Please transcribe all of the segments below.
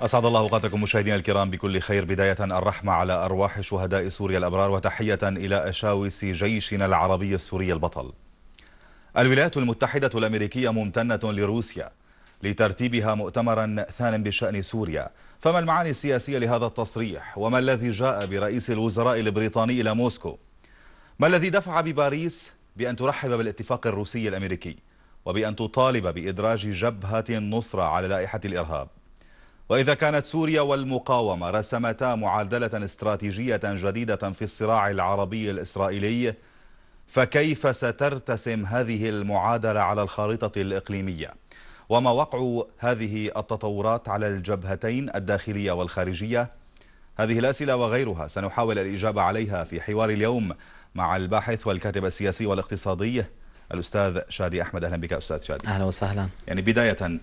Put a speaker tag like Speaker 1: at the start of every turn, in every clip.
Speaker 1: أسعد الله أوقاتكم مشاهدينا الكرام بكل خير بداية الرحمة على أرواح شهداء سوريا الأبرار وتحية إلى أشاوس جيشنا العربي السوري البطل الولايات المتحدة الأمريكية ممتنة لروسيا لترتيبها مؤتمرا ثان بشأن سوريا فما المعاني السياسية لهذا التصريح وما الذي جاء برئيس الوزراء البريطاني إلى موسكو ما الذي دفع بباريس بأن ترحب بالاتفاق الروسي الأمريكي وبأن تطالب بإدراج جبهة النصرة على لائحة الإرهاب وإذا كانت سوريا والمقاومة رسمتا معادلة استراتيجية جديدة في الصراع العربي الإسرائيلي فكيف سترتسم هذه المعادلة على الخارطة الإقليمية وما وقع هذه التطورات على الجبهتين الداخلية والخارجية هذه الأسئلة وغيرها سنحاول الإجابة عليها في حوار اليوم مع الباحث والكاتب السياسي والاقتصادي الأستاذ شادي أحمد أهلا بك أستاذ شادي أهلا وسهلا يعني بداية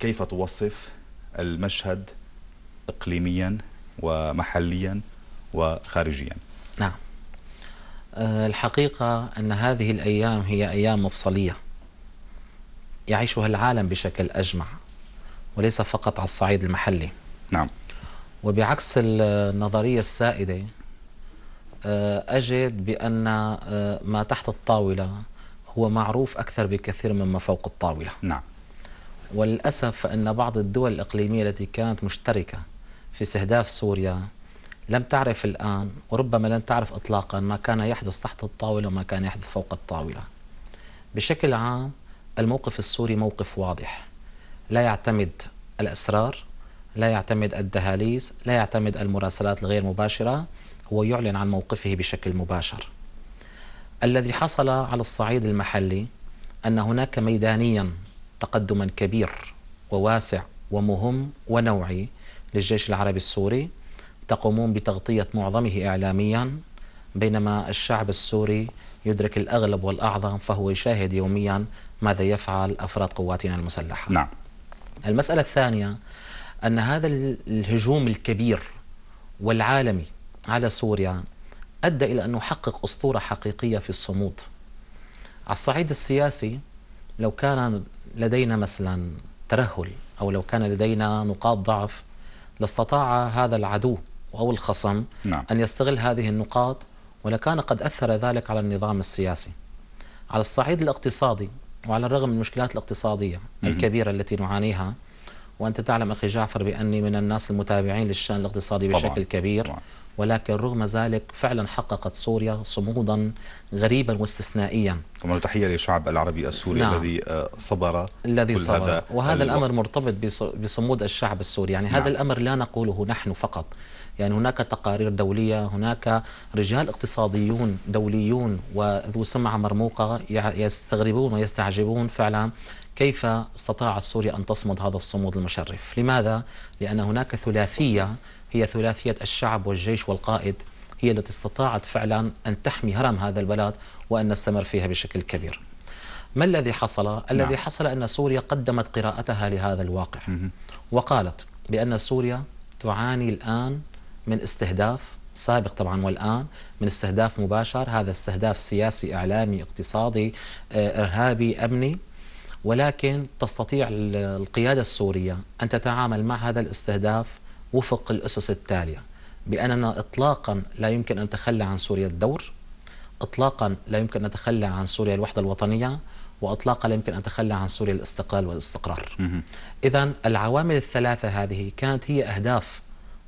Speaker 1: كيف توصف المشهد إقليميا ومحليا وخارجيا
Speaker 2: نعم آه، الحقيقة أن هذه الأيام هي أيام مفصلية يعيشها العالم بشكل أجمع وليس فقط على الصعيد المحلي نعم وبعكس النظرية السائدة آه، أجد بأن آه، ما تحت الطاولة هو معروف أكثر بكثير مما فوق الطاولة نعم وللأسف فإن بعض الدول الإقليمية التي كانت مشتركة في استهداف سوريا لم تعرف الآن وربما لن تعرف إطلاقا ما كان يحدث تحت الطاولة وما كان يحدث فوق الطاولة بشكل عام الموقف السوري موقف واضح لا يعتمد الأسرار لا يعتمد الدهاليز لا يعتمد المراسلات الغير مباشرة هو يعلن عن موقفه بشكل مباشر الذي حصل على الصعيد المحلي أن هناك ميدانيا تقدما كبير وواسع ومهم ونوعي للجيش العربي السوري تقومون بتغطية معظمه إعلاميا بينما الشعب السوري يدرك الأغلب والأعظم فهو يشاهد يوميا ماذا يفعل أفراد قواتنا المسلحة نعم. المسألة الثانية أن هذا الهجوم الكبير والعالمي على سوريا أدى إلى أن نحقق أسطورة حقيقية في الصمود على الصعيد السياسي لو كان لدينا مثلا ترهل أو لو كان لدينا نقاط ضعف لاستطاع هذا العدو أو الخصم نعم. أن يستغل هذه النقاط ولكان قد أثر ذلك على النظام السياسي على الصعيد الاقتصادي وعلى الرغم من المشكلات الاقتصادية الكبيرة التي نعانيها وأنت تعلم أخي جعفر بأني من الناس المتابعين للشأن الاقتصادي بشكل طبعا. كبير طبعا. ولكن رغم ذلك فعلا حققت سوريا صمودا غريبا واستثنائيا
Speaker 1: كما تحية للشعب العربي السوري نعم. الذي آه، صبر الذي صبر هذا وهذا الأمر
Speaker 2: مرتبط بصمود الشعب السوري يعني نعم. هذا الأمر لا نقوله نحن فقط يعني هناك تقارير دولية هناك رجال اقتصاديون دوليون وذو سمعة مرموقة يستغربون ويستعجبون فعلا كيف استطاعت سوريا أن تصمد هذا الصمود المشرف لماذا؟ لأن هناك ثلاثية هي ثلاثية الشعب والجيش والقائد هي التي استطاعت فعلا أن تحمي هرم هذا البلد وأن نستمر فيها بشكل كبير ما الذي حصل؟ نعم. الذي حصل أن سوريا قدمت قراءتها لهذا الواقع مه. وقالت بأن سوريا تعاني الآن من استهداف سابق طبعا والآن من استهداف مباشر هذا استهداف سياسي إعلامي اقتصادي آه، إرهابي أمني ولكن تستطيع القيادة السورية أن تتعامل مع هذا الاستهداف وفق الأسس التالية بأننا إطلاقا لا يمكن أن نتخلى عن سوريا الدور إطلاقا لا يمكن أن نتخلى عن سوريا الوحدة الوطنية وإطلاقا لا يمكن أن نتخلى عن سوريا الاستقلال والاستقرار إذا العوامل الثلاثة هذه كانت هي أهداف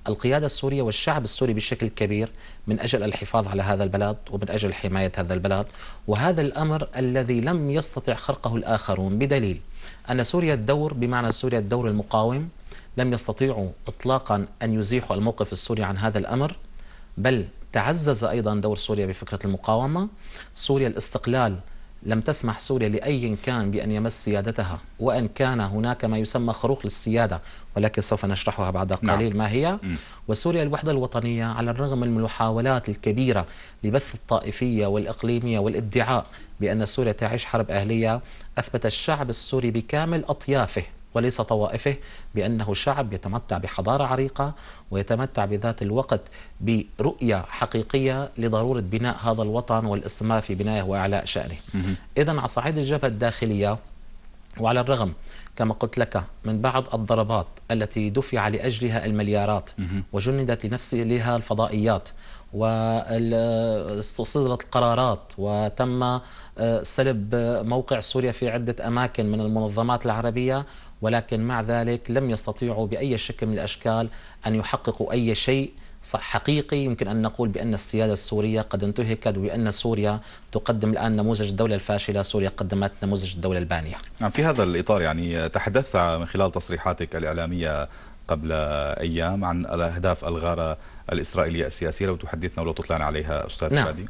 Speaker 2: القيادة السورية والشعب السوري بشكل كبير من أجل الحفاظ على هذا البلد ومن أجل حماية هذا البلد وهذا الأمر الذي لم يستطع خرقه الآخرون بدليل أن سوريا الدور بمعنى سوريا الدور المقاوم لم يستطيعوا إطلاقا أن يزيحوا الموقف السوري عن هذا الأمر بل تعزز أيضا دور سوريا بفكرة المقاومة سوريا الاستقلال لم تسمح سوريا لأي كان بأن يمس سيادتها وأن كان هناك ما يسمى خروق للسيادة ولكن سوف نشرحها بعد نعم. قليل ما هي وسوريا الوحدة الوطنية على الرغم من المحاولات الكبيرة لبث الطائفية والإقليمية والادعاء بأن سوريا تعيش حرب أهلية أثبت الشعب السوري بكامل أطيافه وليس طوائفه بأنه شعب يتمتع بحضارة عريقة ويتمتع بذات الوقت برؤية حقيقية لضرورة بناء هذا الوطن والاستمرار في بنائه وإعلاء شأنه إذا على صعيد الجبهة الداخلية وعلى الرغم كما قلت لك من بعض الضربات التي دفع لأجلها المليارات وجندت لنفس لها الفضائيات واستصدرت القرارات وتم آه، سلب آه، موقع سوريا في عدة أماكن من المنظمات العربية ولكن مع ذلك لم يستطيعوا بأي شكل من الأشكال أن يحققوا أي شيء صح حقيقي يمكن أن نقول بأن السيادة السورية قد انتهكت وأن سوريا تقدم الآن نموذج الدولة الفاشلة سوريا قدمت نموذج الدولة البانية
Speaker 1: نعم في هذا الإطار يعني تحدثت من خلال تصريحاتك الإعلامية قبل أيام عن الاهداف الغارة الإسرائيلية السياسية لو تحدثنا ولو تطلعنا عليها أستاذ نعم. شادي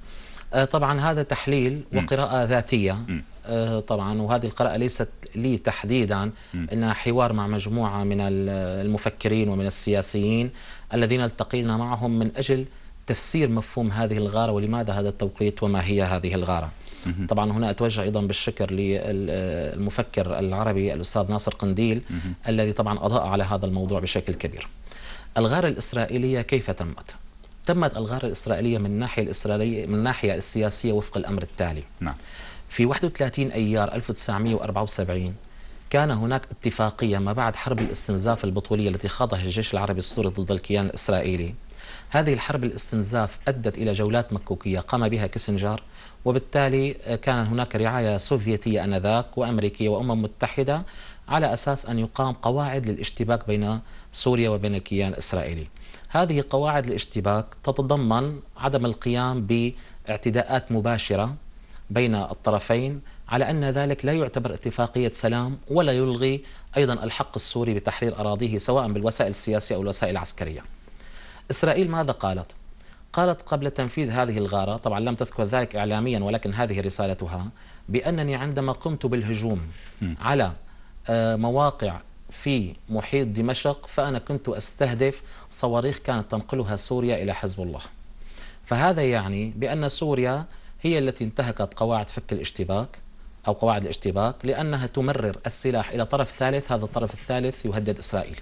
Speaker 2: آه، طبعا هذا تحليل وقراءة ذاتية آه، طبعا وهذه القراءة ليست لي تحديدا إنها حوار مع مجموعة من المفكرين ومن السياسيين الذين التقينا معهم من أجل تفسير مفهوم هذه الغارة ولماذا هذا التوقيت وما هي هذه الغارة طبعا هنا أتوجه أيضا بالشكر للمفكر العربي الأستاذ ناصر قنديل الذي طبعا أضاء على هذا الموضوع بشكل كبير الغارة الإسرائيلية كيف تمت؟ تمت الغارة الإسرائيلية من الناحية الإسرائيلية من الناحية السياسية وفق الأمر التالي نعم. في 31 أيار 1974 كان هناك اتفاقية ما بعد حرب الاستنزاف البطولية التي خاضها الجيش العربي السوري ضد الكيان الإسرائيلي هذه الحرب الاستنزاف أدت إلى جولات مكوكية قام بها كيسنجر وبالتالي آه، كان هناك رعاية سوفيتية أنذاك وأمريكية وأمم متحدة على أساس أن يقام قواعد للاشتباك بين سوريا وبين الكيان الإسرائيلي هذه قواعد الاشتباك تتضمن عدم القيام باعتداءات مباشرة بين الطرفين على أن ذلك لا يعتبر اتفاقية سلام ولا يلغي أيضا الحق السوري بتحرير أراضيه سواء بالوسائل السياسية أو الوسائل العسكرية إسرائيل ماذا قالت؟ قالت قبل تنفيذ هذه الغارة طبعا لم تذكر ذلك إعلاميا ولكن هذه رسالتها بأنني عندما قمت بالهجوم على آه، مواقع في محيط دمشق فأنا كنت أستهدف صواريخ كانت تنقلها سوريا إلى حزب الله فهذا يعني بأن سوريا هي التي انتهكت قواعد فك الاشتباك أو قواعد الاشتباك لأنها تمرر السلاح إلى طرف ثالث هذا الطرف الثالث يهدد إسرائيل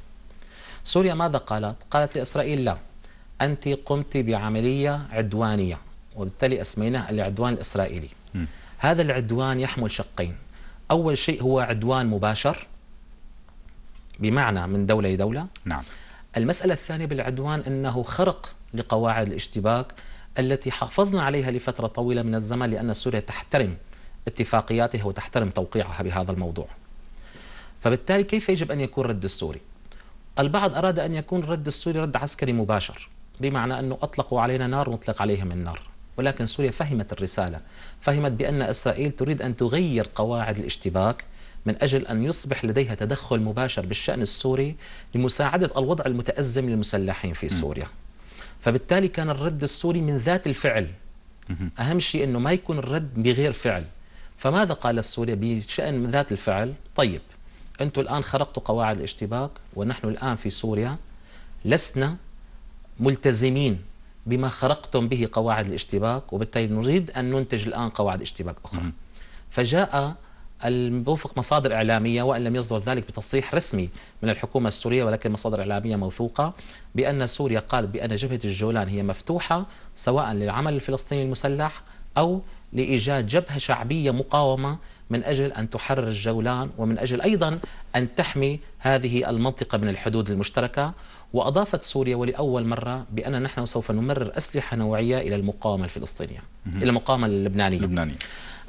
Speaker 2: سوريا ماذا قالت؟ قالت لإسرائيل لا أنت قمت بعملية عدوانية وبالتالي أسميناه العدوان الإسرائيلي م. هذا العدوان يحمل شقين أول شيء هو عدوان مباشر بمعنى من دولة لدولة نعم المسألة الثانية بالعدوان أنه خرق لقواعد الاشتباك التي حافظنا عليها لفترة طويلة من الزمن لأن سوريا تحترم اتفاقياتها وتحترم توقيعها بهذا الموضوع فبالتالي كيف يجب أن يكون رد السوري البعض أراد أن يكون رد السوري رد عسكري مباشر بمعنى أنه أطلقوا علينا نار نطلق عليهم النار ولكن سوريا فهمت الرسالة فهمت بأن إسرائيل تريد أن تغير قواعد الاشتباك من أجل أن يصبح لديها تدخل مباشر بالشأن السوري لمساعدة الوضع المتأزم للمسلحين في سوريا فبالتالي كان الرد السوري من ذات الفعل أهم شيء أنه ما يكون الرد بغير فعل فماذا قال السوري بشأن من ذات الفعل طيب أنتم الآن خرقتوا قواعد الاشتباك ونحن الآن في سوريا لسنا ملتزمين بما خرقتم به قواعد الاشتباك وبالتالي نريد أن ننتج الآن قواعد اشتباك أخرى فجاء وفق مصادر إعلامية وإن لم يصدر ذلك بتصريح رسمي من الحكومة السورية ولكن مصادر إعلامية موثوقة بأن سوريا قالت بأن جبهة الجولان هي مفتوحة سواء للعمل الفلسطيني المسلح أو لإيجاد جبهة شعبية مقاومة من أجل أن تحرر الجولان ومن أجل أيضا أن تحمي هذه المنطقة من الحدود المشتركة وأضافت سوريا ولأول مرة بأن نحن سوف نمرر أسلحة نوعية إلى المقاومة الفلسطينية إلى المقاومة اللبنانية, اللبنانية.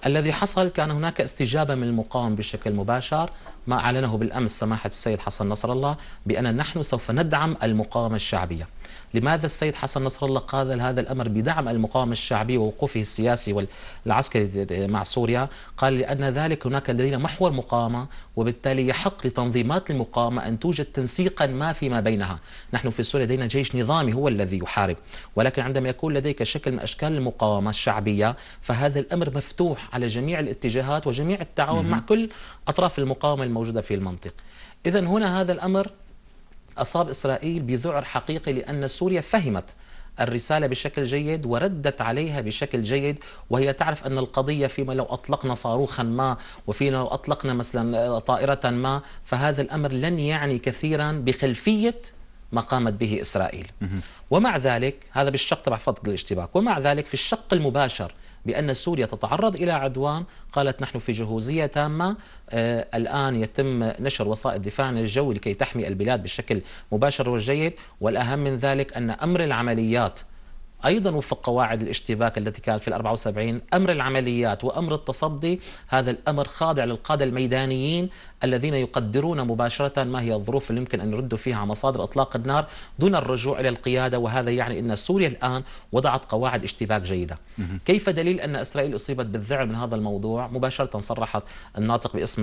Speaker 2: الذي حصل كان هناك استجابة من المقاوم بشكل مباشر ما أعلنه بالأمس سماحة السيد حسن نصر الله بأن نحن سوف ندعم المقاومة الشعبية لماذا السيد حسن نصر الله قال هذا الأمر بدعم المقاومة الشعبية ووقوفه السياسي والعسكري مع سوريا قال لأن ذلك هناك لدينا محور مقاومة وبالتالي يحق لتنظيمات المقاومة أن توجد تنسيقا ما فيما بينها نحن في سوريا لدينا جيش نظامي هو الذي يحارب ولكن عندما يكون لديك شكل من أشكال المقاومة الشعبية فهذا الأمر مفتوح على جميع الاتجاهات وجميع التعاون مع كل أطراف المقاومة الموجودة في المنطقة إذا هنا هذا الأمر أصاب إسرائيل بذعر حقيقي لأن سوريا فهمت الرسالة بشكل جيد وردت عليها بشكل جيد وهي تعرف أن القضية فيما لو أطلقنا صاروخا ما وفيما لو أطلقنا مثلا طائرة ما فهذا الأمر لن يعني كثيرا بخلفية ما قامت به إسرائيل ومع ذلك هذا بالشق تبع فضل الاشتباك ومع ذلك في الشق المباشر بأن سوريا تتعرض إلى عدوان قالت نحن في جهوزية تامة آه، الآن يتم نشر وسائط دفاعنا الجوي لكي تحمي البلاد بشكل مباشر وجيد والأهم من ذلك أن أمر العمليات أيضا وفق قواعد الاشتباك التي كانت في الأربعة وسبعين أمر العمليات وأمر التصدي هذا الأمر خاضع للقادة الميدانيين الذين يقدرون مباشرة ما هي الظروف اللي يمكن أن يردوا فيها مصادر إطلاق النار دون الرجوع إلى القيادة وهذا يعني أن سوريا الآن وضعت قواعد اشتباك جيدة كيف دليل أن إسرائيل أصيبت بالذعر من هذا الموضوع مباشرة صرحت الناطق باسم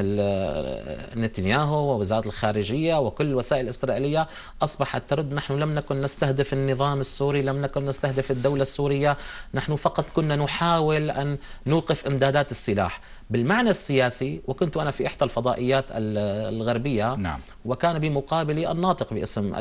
Speaker 2: نتنياهو ووزارة الخارجية وكل الوسائل الإسرائيلية أصبحت ترد نحن لم نكن نستهدف النظام السوري لم نكن نستهدف في الدولة السورية نحن فقط كنا نحاول أن نوقف إمدادات السلاح بالمعنى السياسي وكنت أنا في إحدى الفضائيات الغربية نعم. وكان بمقابلي الناطق باسم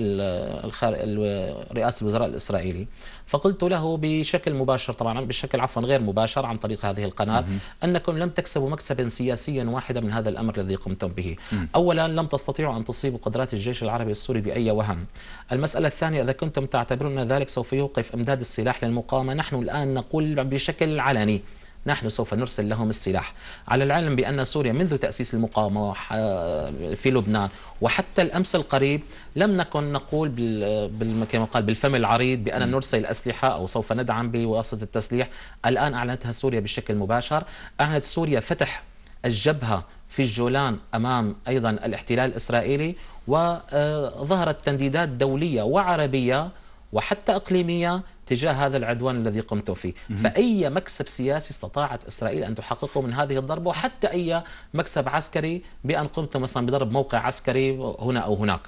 Speaker 2: رئاسة الوزراء الإسرائيلي فقلت له بشكل مباشر طبعا بشكل عفوا غير مباشر عن طريق هذه القناة مم. أنكم لم تكسبوا مكسبا سياسيا واحدا من هذا الأمر الذي قمتم به مم. أولا لم تستطيعوا أن تصيبوا قدرات الجيش العربي السوري بأي وهم المسألة الثانية إذا كنتم تعتبرون ذلك سوف يوقف إمداد السلاح للمقاومة نحن الآن نقول بشكل علني نحن سوف نرسل لهم السلاح على العلم بأن سوريا منذ تأسيس المقاومة في لبنان وحتى الأمس القريب لم نكن نقول كما قال بالفم العريض بأن نرسل أسلحة أو سوف ندعم بواسطة التسليح الآن أعلنتها سوريا بشكل مباشر أعلنت سوريا فتح الجبهة في الجولان أمام أيضا الاحتلال الإسرائيلي وظهرت تنديدات دولية وعربية وحتى إقليمية تجاه هذا العدوان الذي قمت فيه فأي مكسب سياسي استطاعت إسرائيل أن تحققه من هذه الضربة وحتى أي مكسب عسكري بأن قمت مثلا بضرب موقع عسكري هنا أو هناك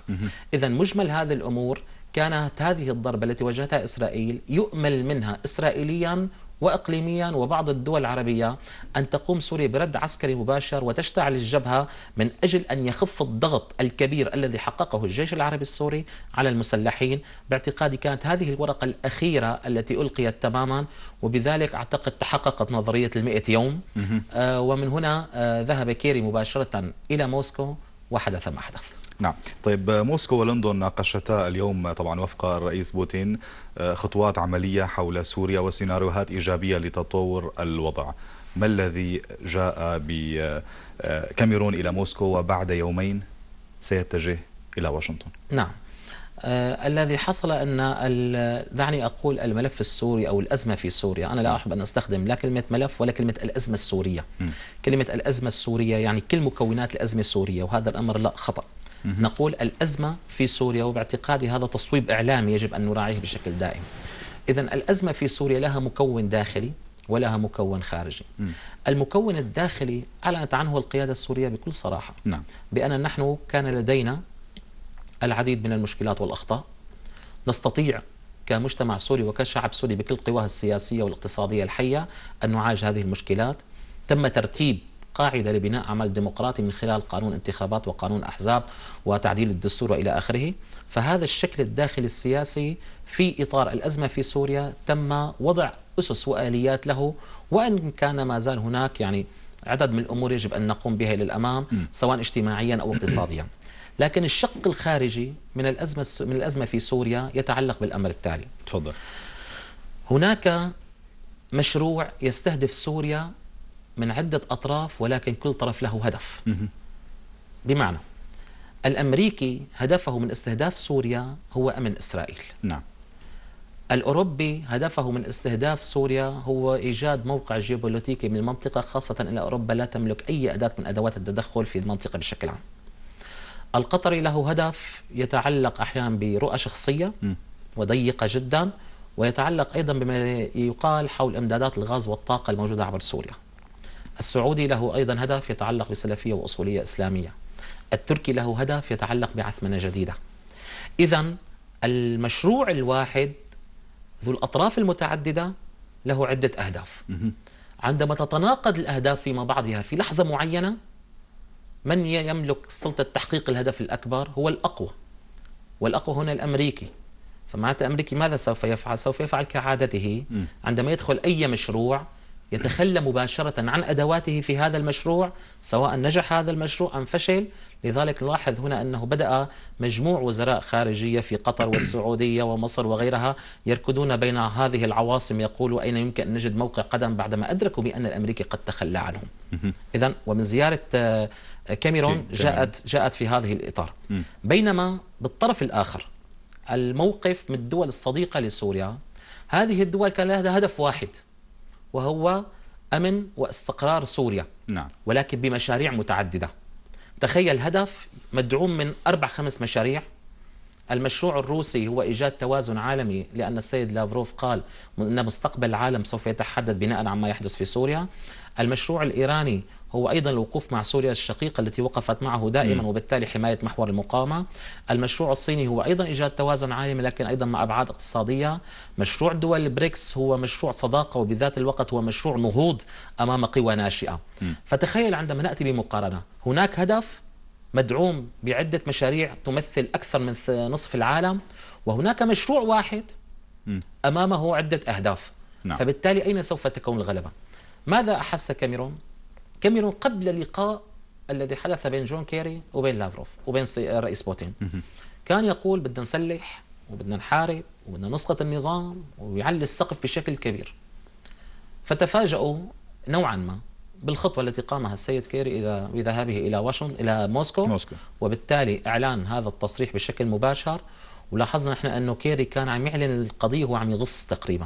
Speaker 2: إذا مجمل هذه الأمور كانت هذه الضربة التي واجهتها إسرائيل يؤمل منها إسرائيليا وإقليميا وبعض الدول العربية أن تقوم سوريا برد عسكري مباشر وتشتعل الجبهة من أجل أن يخف الضغط الكبير الذي حققه الجيش العربي السوري على المسلحين باعتقادي كانت هذه الورقة الأخيرة التي ألقيت تماما وبذلك أعتقد تحققت نظرية المئة يوم آه ومن هنا آه ذهب كيري مباشرة إلى موسكو وحدث ما حدث
Speaker 1: نعم طيب موسكو ولندن ناقشتا اليوم طبعا وفق الرئيس بوتين آه، خطوات عملية حول سوريا وسيناريوهات إيجابية لتطور الوضع ما الذي جاء بكاميرون آه، إلى موسكو وبعد يومين سيتجه إلى واشنطن
Speaker 2: نعم آه الذي حصل أن دعني أقول الملف السوري أو الأزمة في سوريا أنا لا نعم. أحب أن أستخدم لا كلمة ملف ولا كلمة الأزمة السورية م. كلمة الأزمة السورية يعني كل مكونات الأزمة السورية وهذا الأمر لا خطأ نقول الأزمة في سوريا وباعتقادي هذا تصويب إعلامي يجب أن نراعيه بشكل دائم إذا الأزمة في سوريا لها مكون داخلي ولها مكون خارجي م. المكون الداخلي أعلنت عنه القيادة السورية بكل صراحة نعم. بأن نحن كان لدينا العديد من المشكلات والأخطاء نستطيع كمجتمع سوري وكشعب سوري بكل قواه السياسية والاقتصادية الحية أن نعالج هذه المشكلات تم ترتيب قاعدة لبناء عمل ديمقراطي من خلال قانون انتخابات وقانون أحزاب وتعديل الدستور وإلى آخره فهذا الشكل الداخلي السياسي في إطار الأزمة في سوريا تم وضع أسس وآليات له وإن كان ما زال هناك يعني عدد من الأمور يجب أن نقوم بها للأمام سواء اجتماعيا أو اقتصاديا لكن الشق الخارجي من الأزمة من الأزمة في سوريا يتعلق بالأمر التالي تفضل هناك مشروع يستهدف سوريا من عدة أطراف ولكن كل طرف له هدف بمعنى الأمريكي هدفه من استهداف سوريا هو أمن إسرائيل نعم الأوروبي هدفه من استهداف سوريا هو إيجاد موقع جيوبوليتيكي من المنطقة خاصة أن أوروبا لا تملك أي أداة من أدوات التدخل في المنطقة بشكل عام القطري له هدف يتعلق أحيانا برؤى شخصية وضيقة جدا ويتعلق أيضا بما يقال حول إمدادات الغاز والطاقة الموجودة عبر سوريا السعودي له أيضا هدف يتعلق بسلفية وأصولية إسلامية التركي له هدف يتعلق بعثمنة جديدة إذا المشروع الواحد ذو الأطراف المتعددة له عدة أهداف عندما تتناقض الأهداف فيما بعضها في لحظة معينة من يملك سلطة تحقيق الهدف الأكبر هو الأقوى والأقوى هنا الأمريكي فمعناته الأمريكي ماذا سوف يفعل؟ سوف يفعل كعادته عندما يدخل أي مشروع يتخلى مباشرة عن أدواته في هذا المشروع سواء نجح هذا المشروع أم فشل لذلك نلاحظ هنا أنه بدأ مجموع وزراء خارجية في قطر والسعودية ومصر وغيرها يركضون بين هذه العواصم يقولوا أين يمكن أن نجد موقع قدم بعدما أدركوا بأن الأمريكي قد تخلى عنهم إذا ومن زيارة آه، كاميرون جاءت جاءت في هذه الإطار بينما بالطرف الآخر الموقف من الدول الصديقة لسوريا هذه الدول كان لها هدف واحد وهو أمن واستقرار سوريا نعم. ولكن بمشاريع متعددة تخيل هدف مدعوم من أربع خمس مشاريع المشروع الروسي هو إيجاد توازن عالمي لأن السيد لافروف قال أن مستقبل العالم سوف يتحدد بناء عما يحدث في سوريا المشروع الإيراني هو أيضا الوقوف مع سوريا الشقيقة التي وقفت معه دائما وبالتالي حماية محور المقاومة المشروع الصيني هو أيضا إيجاد توازن عالمي لكن أيضا مع أبعاد اقتصادية مشروع دول البريكس هو مشروع صداقة وبذات الوقت هو مشروع نهوض أمام قوى ناشئة فتخيل عندما نأتي بمقارنة هناك هدف مدعوم بعدة مشاريع تمثل أكثر من نصف العالم وهناك مشروع واحد أمامه عدة أهداف نعم. فبالتالي أين سوف تكون الغلبة ماذا أحس كاميرون كاميرون قبل اللقاء الذي حدث بين جون كيري وبين لافروف وبين رئيس بوتين كان يقول بدنا نسلح وبدنا نحارب وبدنا نسقط النظام ويعلي السقف بشكل كبير فتفاجئوا نوعا ما بالخطوة التي قامها السيد كيري إذا بذهابه إلى واشنطن إلى موسكو, موسكو وبالتالي إعلان هذا التصريح بشكل مباشر ولاحظنا احنا انه كيري كان عم يعلن القضيه وهو عم يغص تقريبا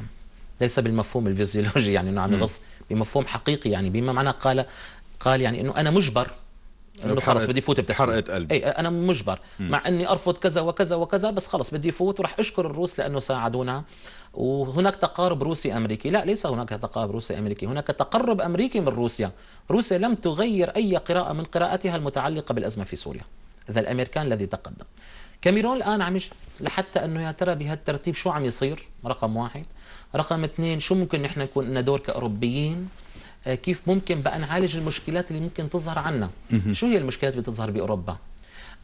Speaker 2: ليس بالمفهوم الفيزيولوجي يعني انه عم يغص بمفهوم حقيقي يعني بما معنى قال قال يعني انه انا مجبر انه خلص بدي فوت بتسويق حرقت قلبي اي انا مجبر مع اني ارفض كذا وكذا وكذا بس خلص بدي فوت وراح اشكر الروس لانه ساعدونا وهناك تقارب روسي امريكي لا ليس هناك تقارب روسي امريكي هناك تقرب امريكي من روسيا روسيا لم تغير اي قراءه من قراءتها المتعلقه بالازمه في سوريا اذا الامريكان الذي تقدم كاميرون الان عم لحتى انه يا ترى بهالترتيب شو عم يصير رقم واحد رقم اثنين شو ممكن نحن يكون لنا دور كاوروبيين آه، كيف ممكن بقى نعالج المشكلات اللي ممكن تظهر عنا شو هي المشكلات اللي بتظهر بأوروبا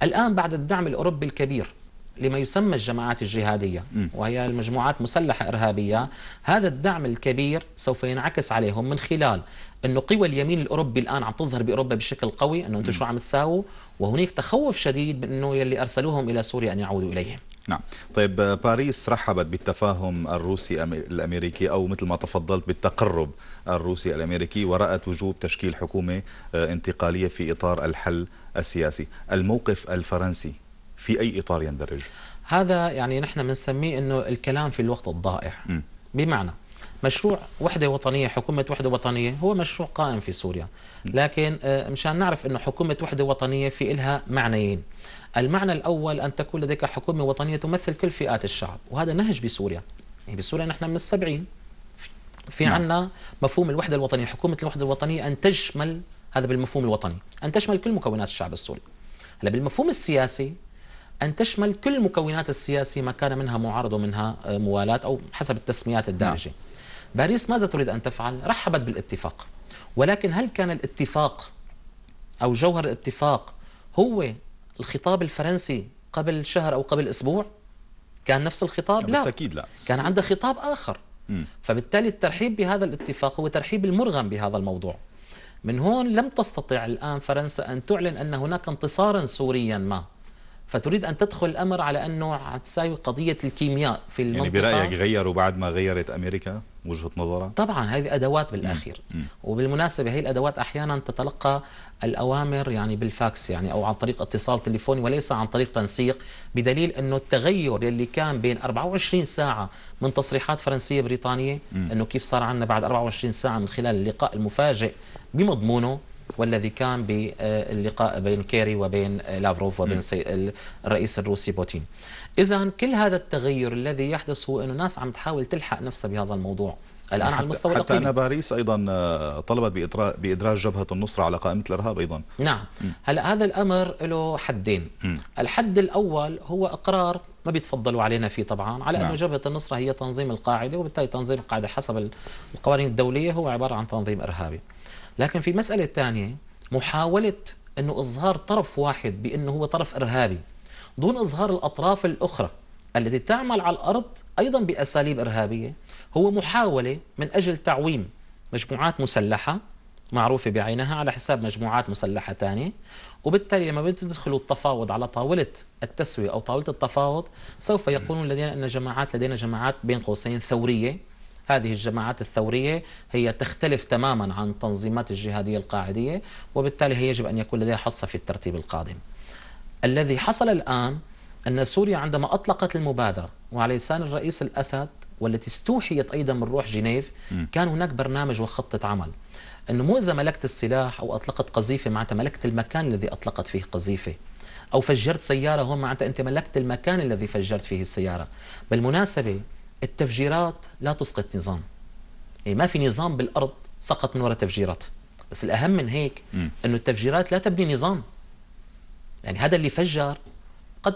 Speaker 2: الآن بعد الدعم الأوروبي الكبير لما يسمى الجماعات الجهادية وهي المجموعات مسلحة إرهابية هذا الدعم الكبير سوف ينعكس عليهم من خلال أنه قوى اليمين الأوروبي الآن عم تظهر بأوروبا بشكل قوي أنه أنتم شو عم تساووا وهناك تخوف شديد من أنه يلي أرسلوهم إلى سوريا أن يعودوا إليهم
Speaker 1: نعم طيب آه، باريس رحبت بالتفاهم الروسي الأمريكي أو مثل ما تفضلت بالتقرب الروسي الأمريكي ورأت وجوب تشكيل حكومة آه، انتقالية في إطار الحل السياسي الموقف الفرنسي في أي إطار يندرج؟
Speaker 2: هذا يعني نحن بنسميه أنه الكلام في الوقت الضائع م. بمعنى مشروع وحدة وطنية حكومة وحدة وطنية هو مشروع قائم في سوريا لكن آه، مشان نعرف أنه حكومة وحدة وطنية في إلها معنيين المعنى الأول أن تكون لديك حكومة وطنية تمثل كل فئات الشعب وهذا نهج بسوريا يعني بسوريا نحن من السبعين في نعم. عنا مفهوم الوحدة الوطنية حكومة الوحدة الوطنية أن تشمل هذا بالمفهوم الوطني أن تشمل كل مكونات الشعب السوري هلا بالمفهوم السياسي أن تشمل كل المكونات السياسية ما كان منها معارض ومنها آه، موالاة أو حسب التسميات الدارجة نعم. باريس ماذا تريد أن تفعل؟ رحبت بالاتفاق ولكن هل كان الاتفاق أو جوهر الاتفاق هو الخطاب الفرنسي قبل شهر أو قبل أسبوع؟ كان نفس الخطاب؟ لا أكيد لا كان عنده خطاب آخر م. فبالتالي الترحيب بهذا الاتفاق هو ترحيب المرغم بهذا الموضوع من هون لم تستطع الآن فرنسا أن تعلن أن هناك انتصارا سوريا ما فتريد ان تدخل الامر على انه تساوي قضيه الكيمياء في يعني المنطقه يعني برايك
Speaker 1: غيروا بعد ما غيرت امريكا
Speaker 2: وجهه نظرها؟ طبعا هذه ادوات بالاخير مم. مم. وبالمناسبه هي الادوات احيانا تتلقى الاوامر يعني بالفاكس يعني او عن طريق اتصال تليفوني وليس عن طريق تنسيق بدليل انه التغير اللي كان بين 24 ساعه من تصريحات فرنسيه بريطانيه مم. انه كيف صار عندنا بعد 24 ساعه من خلال اللقاء المفاجئ بمضمونه والذي كان باللقاء بين كيري وبين لافروف وبين الرئيس
Speaker 1: الروسي بوتين
Speaker 2: إذا كل هذا التغير الذي يحدث هو أنه الناس عم تحاول تلحق نفسها
Speaker 1: بهذا الموضوع الآن على المستوى حتى الإقليمي. أن باريس أيضا آه، طلبت بإدراج جبهة النصرة على قائمة الإرهاب أيضا نعم م. هلا هذا الأمر له حدين م. الحد الأول
Speaker 2: هو إقرار ما بيتفضلوا علينا فيه طبعا على نعم. أنه جبهة النصرة هي تنظيم القاعدة وبالتالي تنظيم القاعدة حسب القوانين الدولية هو عبارة عن تنظيم إرهابي لكن في مسألة ثانية محاولة أنه إظهار طرف واحد بأنه هو طرف إرهابي دون إظهار الأطراف الأخرى التي تعمل على الأرض أيضا بأساليب إرهابية هو محاولة من أجل تعويم مجموعات مسلحة معروفة بعينها على حساب مجموعات مسلحة ثانية وبالتالي لما بتدخلوا التفاوض على طاولة التسوية أو طاولة التفاوض سوف يقولون لدينا أن جماعات لدينا جماعات بين قوسين ثورية هذه الجماعات الثورية هي تختلف تماما عن تنظيمات الجهادية القاعدية وبالتالي هي يجب أن يكون لديها حصة في الترتيب القادم الذي حصل الآن أن سوريا عندما أطلقت المبادرة وعلى لسان الرئيس الأسد والتي استوحيت أيضا من روح جنيف كان هناك برنامج وخطة عمل أنه مو إذا ملكت السلاح أو أطلقت قذيفة معناتها ملكت المكان الذي أطلقت فيه قذيفة أو فجرت سيارة هون معناتها أنت ملكت المكان الذي فجرت فيه السيارة بالمناسبة التفجيرات لا تسقط نظام يعني ما في نظام بالأرض سقط من وراء تفجيرات بس الأهم من هيك أنه التفجيرات لا تبني نظام يعني هذا اللي فجر قد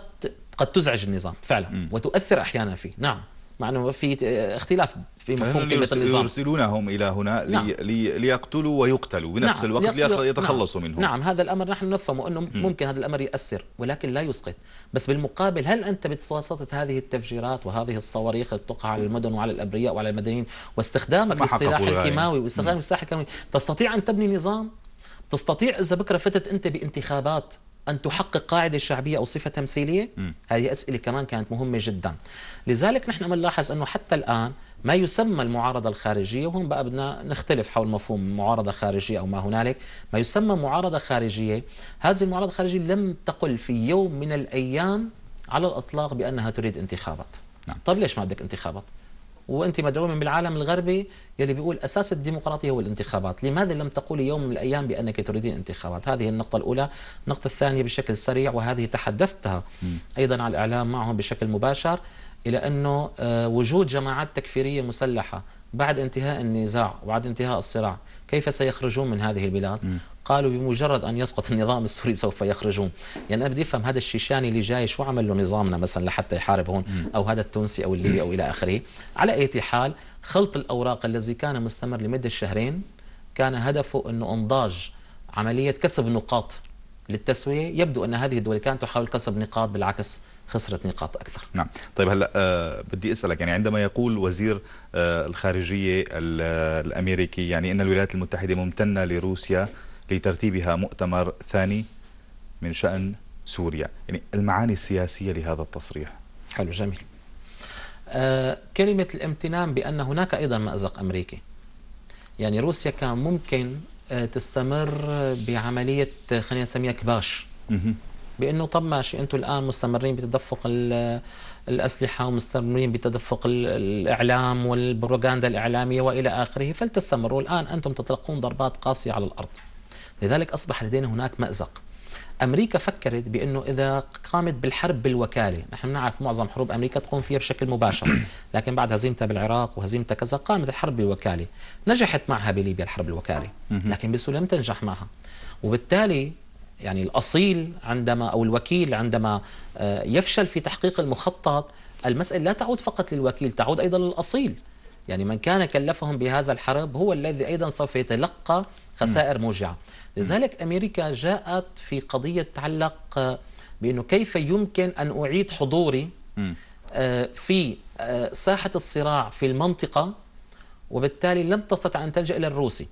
Speaker 2: قد تزعج النظام فعلا م. وتؤثر أحيانا فيه نعم مع انه في اختلاف في مفهوم قيمه النظام
Speaker 1: يرسلونهم الى هنا نعم. لي ليقتلوا ويقتلوا بنفس نعم. الوقت ليتخلصوا نعم. منهم نعم
Speaker 2: هذا الامر نحن نفهمه انه ممكن م. هذا الامر ياثر ولكن لا يسقط بس بالمقابل هل انت بتواسطه هذه التفجيرات وهذه الصواريخ اللي تقع على المدن وعلى الابرياء وعلى المدنيين واستخدامك للسلاح الكيماوي واستخدام السلاح الكيماوي تستطيع ان تبني نظام تستطيع اذا بكره فتت انت بانتخابات أن تحقق قاعدة شعبية أو صفة تمثيلية م. هذه أسئلة كمان كانت مهمة جدا لذلك نحن بنلاحظ أنه حتى الآن ما يسمى المعارضة الخارجية وهون بقى بدنا نختلف حول مفهوم معارضة خارجية أو ما هنالك ما يسمى معارضة خارجية هذه المعارضة الخارجية لم تقل في يوم من الأيام على الأطلاق بأنها تريد انتخابات نعم. طب ليش ما بدك انتخابات وانت مدعومه من العالم الغربي يلي بيقول اساس الديمقراطيه هو الانتخابات، لماذا لم تقولي يوم من الايام بانك تريدين انتخابات؟ هذه النقطه الاولى، النقطه الثانيه بشكل سريع وهذه تحدثتها ايضا على الاعلام معهم بشكل مباشر الى انه آه، وجود جماعات تكفيريه مسلحه بعد انتهاء النزاع وبعد انتهاء الصراع كيف سيخرجون من هذه البلاد م. قالوا بمجرد أن يسقط النظام السوري سوف يخرجون يعني أنا بدي أفهم هذا الشيشاني اللي جاي شو عمل له نظامنا مثلا لحتى يحارب هون أو هذا التونسي أو الليبي أو إلى آخره على أي حال خلط الأوراق الذي كان مستمر لمدة شهرين كان هدفه أنه انضاج عملية كسب نقاط للتسوية يبدو أن هذه الدول كانت تحاول كسب نقاط بالعكس
Speaker 1: خسرت نقاط أكثر نعم طيب هلا آه بدي أسألك يعني عندما يقول وزير آه الخارجية الأمريكي يعني أن الولايات المتحدة ممتنة لروسيا لترتيبها مؤتمر ثاني من شأن سوريا يعني المعاني السياسية لهذا التصريح حلو جميل آه كلمة الامتنان بأن هناك
Speaker 2: أيضا مأزق أمريكي يعني روسيا كان ممكن آه، تستمر بعملية خلينا نسميها كباش بانه طب ماشي انتم الان مستمرين بتدفق الاسلحه ومستمرين بتدفق الاعلام والبروباغندا الاعلاميه والى اخره فلتستمروا الان انتم تتلقون ضربات قاسيه على الارض. لذلك اصبح لدينا هناك مازق. امريكا فكرت بانه اذا قامت بالحرب بالوكاله، نحن نعرف معظم حروب امريكا تقوم فيها بشكل مباشر، لكن بعد هزيمتها بالعراق وهزيمتها كذا قامت الحرب بالوكاله، نجحت معها بليبيا الحرب الوكاله، لكن بسوريا لم تنجح معها، وبالتالي يعني الأصيل عندما أو الوكيل عندما آه، يفشل في تحقيق المخطط المسألة لا تعود فقط للوكيل تعود أيضا للأصيل يعني من كان كلفهم بهذا الحرب هو الذي أيضا سوف يتلقى خسائر موجعة لذلك أمريكا جاءت في قضية تتعلق آه، بأنه كيف يمكن أن أعيد حضوري آه، في ساحة الصراع في المنطقة وبالتالي لم تستطع أن تلجأ إلى الروسي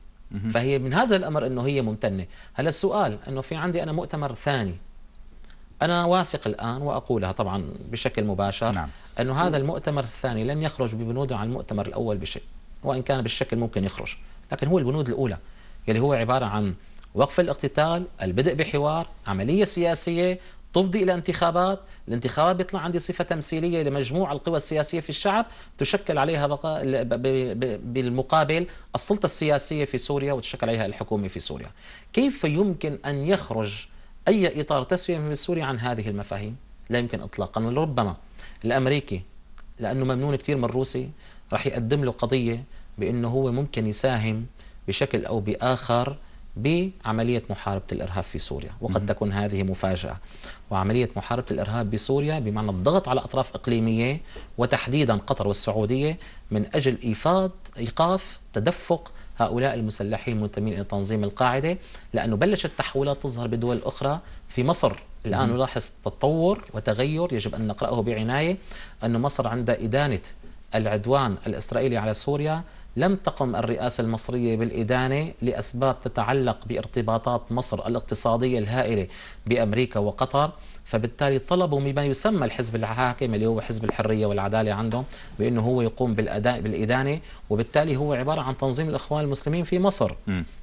Speaker 2: فهي من هذا الأمر أنه هي ممتنة هلا السؤال أنه في عندي أنا مؤتمر ثاني أنا واثق الآن وأقولها طبعا بشكل مباشر نعم. أنه هذا المؤتمر الثاني لم يخرج ببنوده عن المؤتمر الأول بشيء وإن كان بالشكل ممكن يخرج لكن هو البنود الأولى يلي هو عبارة عن وقف الاقتتال البدء بحوار عملية سياسية تفضي إلى انتخابات الانتخابات بيطلع عندي صفة تمثيلية لمجموع القوى السياسية في الشعب تشكل عليها بقى بالمقابل السلطة السياسية في سوريا وتشكل عليها الحكومة في سوريا كيف يمكن أن يخرج أي إطار تسوية من سوريا عن هذه المفاهيم لا يمكن إطلاقا ولربما الأمريكي لأنه ممنون كثير من الروسي راح يقدم له قضية بأنه هو ممكن يساهم بشكل أو بآخر بعملية محاربة الإرهاب في سوريا وقد تكون هذه مفاجأة وعملية محاربة الإرهاب بسوريا بمعنى الضغط على أطراف إقليمية وتحديدا قطر والسعودية من أجل إيفاض إيقاف تدفق هؤلاء المسلحين المنتمين إلى تنظيم القاعدة لأنه بلشت تحولات تظهر بدول أخرى في مصر الآن نلاحظ تطور وتغير يجب أن نقرأه بعناية أن مصر عند إدانة العدوان الإسرائيلي على سوريا لم تقم الرئاسة المصرية بالإدانة لأسباب تتعلق بارتباطات مصر الاقتصادية الهائلة بأمريكا وقطر فبالتالي طلبوا مما يسمى الحزب الحاكم اللي هو حزب الحرية والعدالة عندهم بأنه هو يقوم بالأداء بالإدانة وبالتالي هو عبارة عن تنظيم الإخوان المسلمين في مصر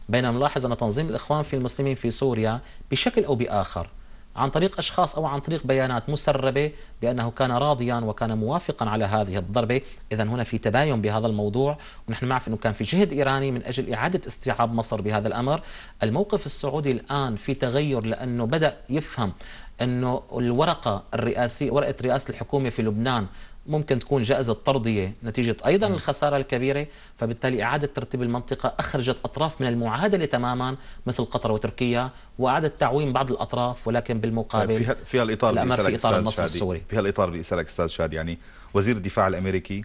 Speaker 2: بينما نلاحظ أن تنظيم الإخوان في المسلمين في سوريا بشكل أو بآخر عن طريق أشخاص أو عن طريق بيانات مسربة بأنه كان راضيا وكان موافقا على هذه الضربة إذا هنا في تباين بهذا الموضوع ونحن نعرف أنه كان في جهد إيراني من أجل إعادة استيعاب مصر بهذا الأمر الموقف السعودي الآن في تغير لأنه بدأ يفهم أنه الورقة الرئاسية ورقة رئاسة الحكومة في لبنان ممكن تكون جائزة طردية نتيجة أيضا الخسارة الكبيرة فبالتالي إعادة ترتيب المنطقة أخرجت أطراف من المعادلة تماما مثل قطر وتركيا وإعادة تعويم بعض الأطراف ولكن بالمقابل طيب، فيها, فيها في إطار المصرف السوري
Speaker 1: في هالإطار بإسألك أسألك أستاذ شاد يعني وزير الدفاع الأمريكي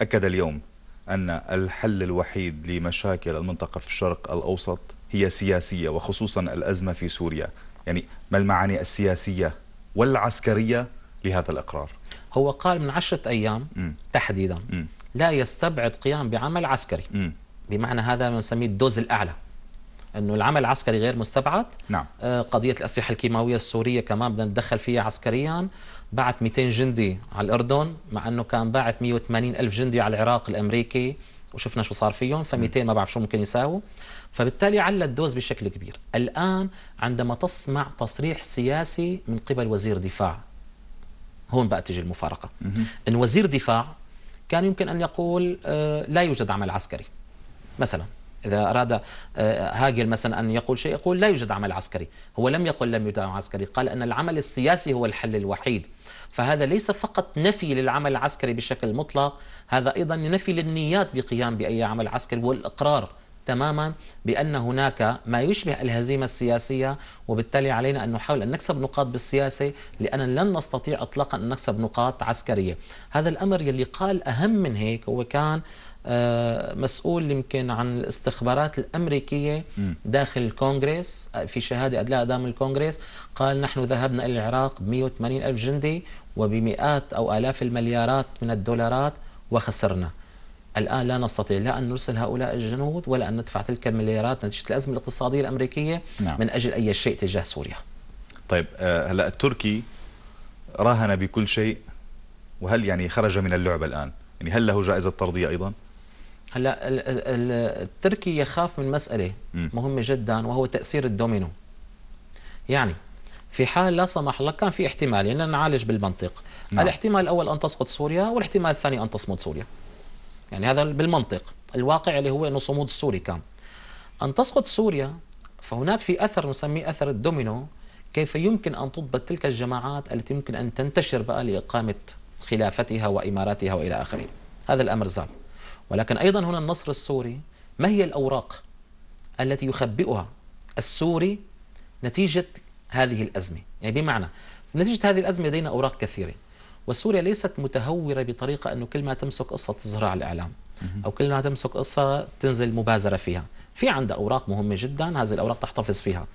Speaker 1: أكد اليوم أن الحل الوحيد لمشاكل المنطقة في الشرق الأوسط هي سياسية وخصوصا الأزمة في سوريا يعني ما المعاني السياسية والعسكرية لهذا الإقرار هو قال من عشرة أيام تحديدا لا يستبعد قيام
Speaker 2: بعمل عسكري بمعنى هذا ما نسميه الدوز الأعلى انه العمل العسكري غير مستبعد نعم آه، قضيه الاسلحه الكيماويه السوريه كمان بدنا نتدخل فيها عسكريا بعت 200 جندي على الاردن مع انه كان باعت 180 الف جندي على العراق الامريكي وشفنا شو صار فيهم ف200 ما بعرف شو ممكن يساووا فبالتالي على الدوز بشكل كبير الان عندما تسمع تصريح سياسي من قبل وزير دفاع هون بقى تجي المفارقة إن وزير دفاع كان يمكن أن يقول آه، لا يوجد عمل عسكري مثلا إذا أراد آه، هاجل مثلا أن يقول شيء يقول لا يوجد عمل عسكري هو لم يقل لم يوجد عمل عسكري قال أن العمل السياسي هو الحل الوحيد فهذا ليس فقط نفي للعمل العسكري بشكل مطلق هذا أيضا نفي للنيات بقيام بأي عمل عسكري والإقرار تماما بأن هناك ما يشبه الهزيمة السياسية وبالتالي علينا أن نحاول أن نكسب نقاط بالسياسة لأننا لن نستطيع إطلاقا أن نكسب نقاط عسكرية هذا الأمر يلي قال أهم من هيك هو كان آه، مسؤول يمكن عن الاستخبارات الامريكيه داخل الكونغرس آه، في شهاده ادلاها امام الكونغرس قال نحن ذهبنا الى العراق ب 180 الف جندي وبمئات او الاف المليارات من الدولارات وخسرنا الآن لا نستطيع لا أن نرسل هؤلاء الجنود ولا أن ندفع تلك المليارات نتيجة الأزمة الاقتصادية الأمريكية
Speaker 1: نعم. من أجل أي شيء تجاه سوريا طيب آه، هلا التركي راهن بكل شيء وهل يعني خرج من اللعبة الآن يعني هل له جائزة طردية أيضا
Speaker 2: هلا التركي يخاف من مسألة مهمة جدا وهو تأثير الدومينو يعني في حال لا سمح الله كان في احتمال يعني نعالج بالمنطق نعم. الاحتمال الأول أن تسقط سوريا والاحتمال الثاني أن تصمد سوريا يعني هذا بالمنطق الواقع اللي هو أنه صمود السوري كان أن تسقط سوريا فهناك في أثر نسميه أثر الدومينو كيف يمكن أن تضبط تلك الجماعات التي يمكن أن تنتشر بقى لإقامة خلافتها وإماراتها وإلى آخره هذا الأمر زال ولكن أيضا هنا النصر السوري ما هي الأوراق التي يخبئها السوري نتيجة هذه الأزمة يعني بمعنى نتيجة هذه الأزمة لدينا أوراق كثيرة وسوريا ليست متهورة بطريقة أنه كل ما تمسك قصة تزرع على الإعلام أو كل ما تمسك قصة تنزل مبازرة فيها في عندها أوراق مهمة جدا هذه الأوراق تحتفظ فيها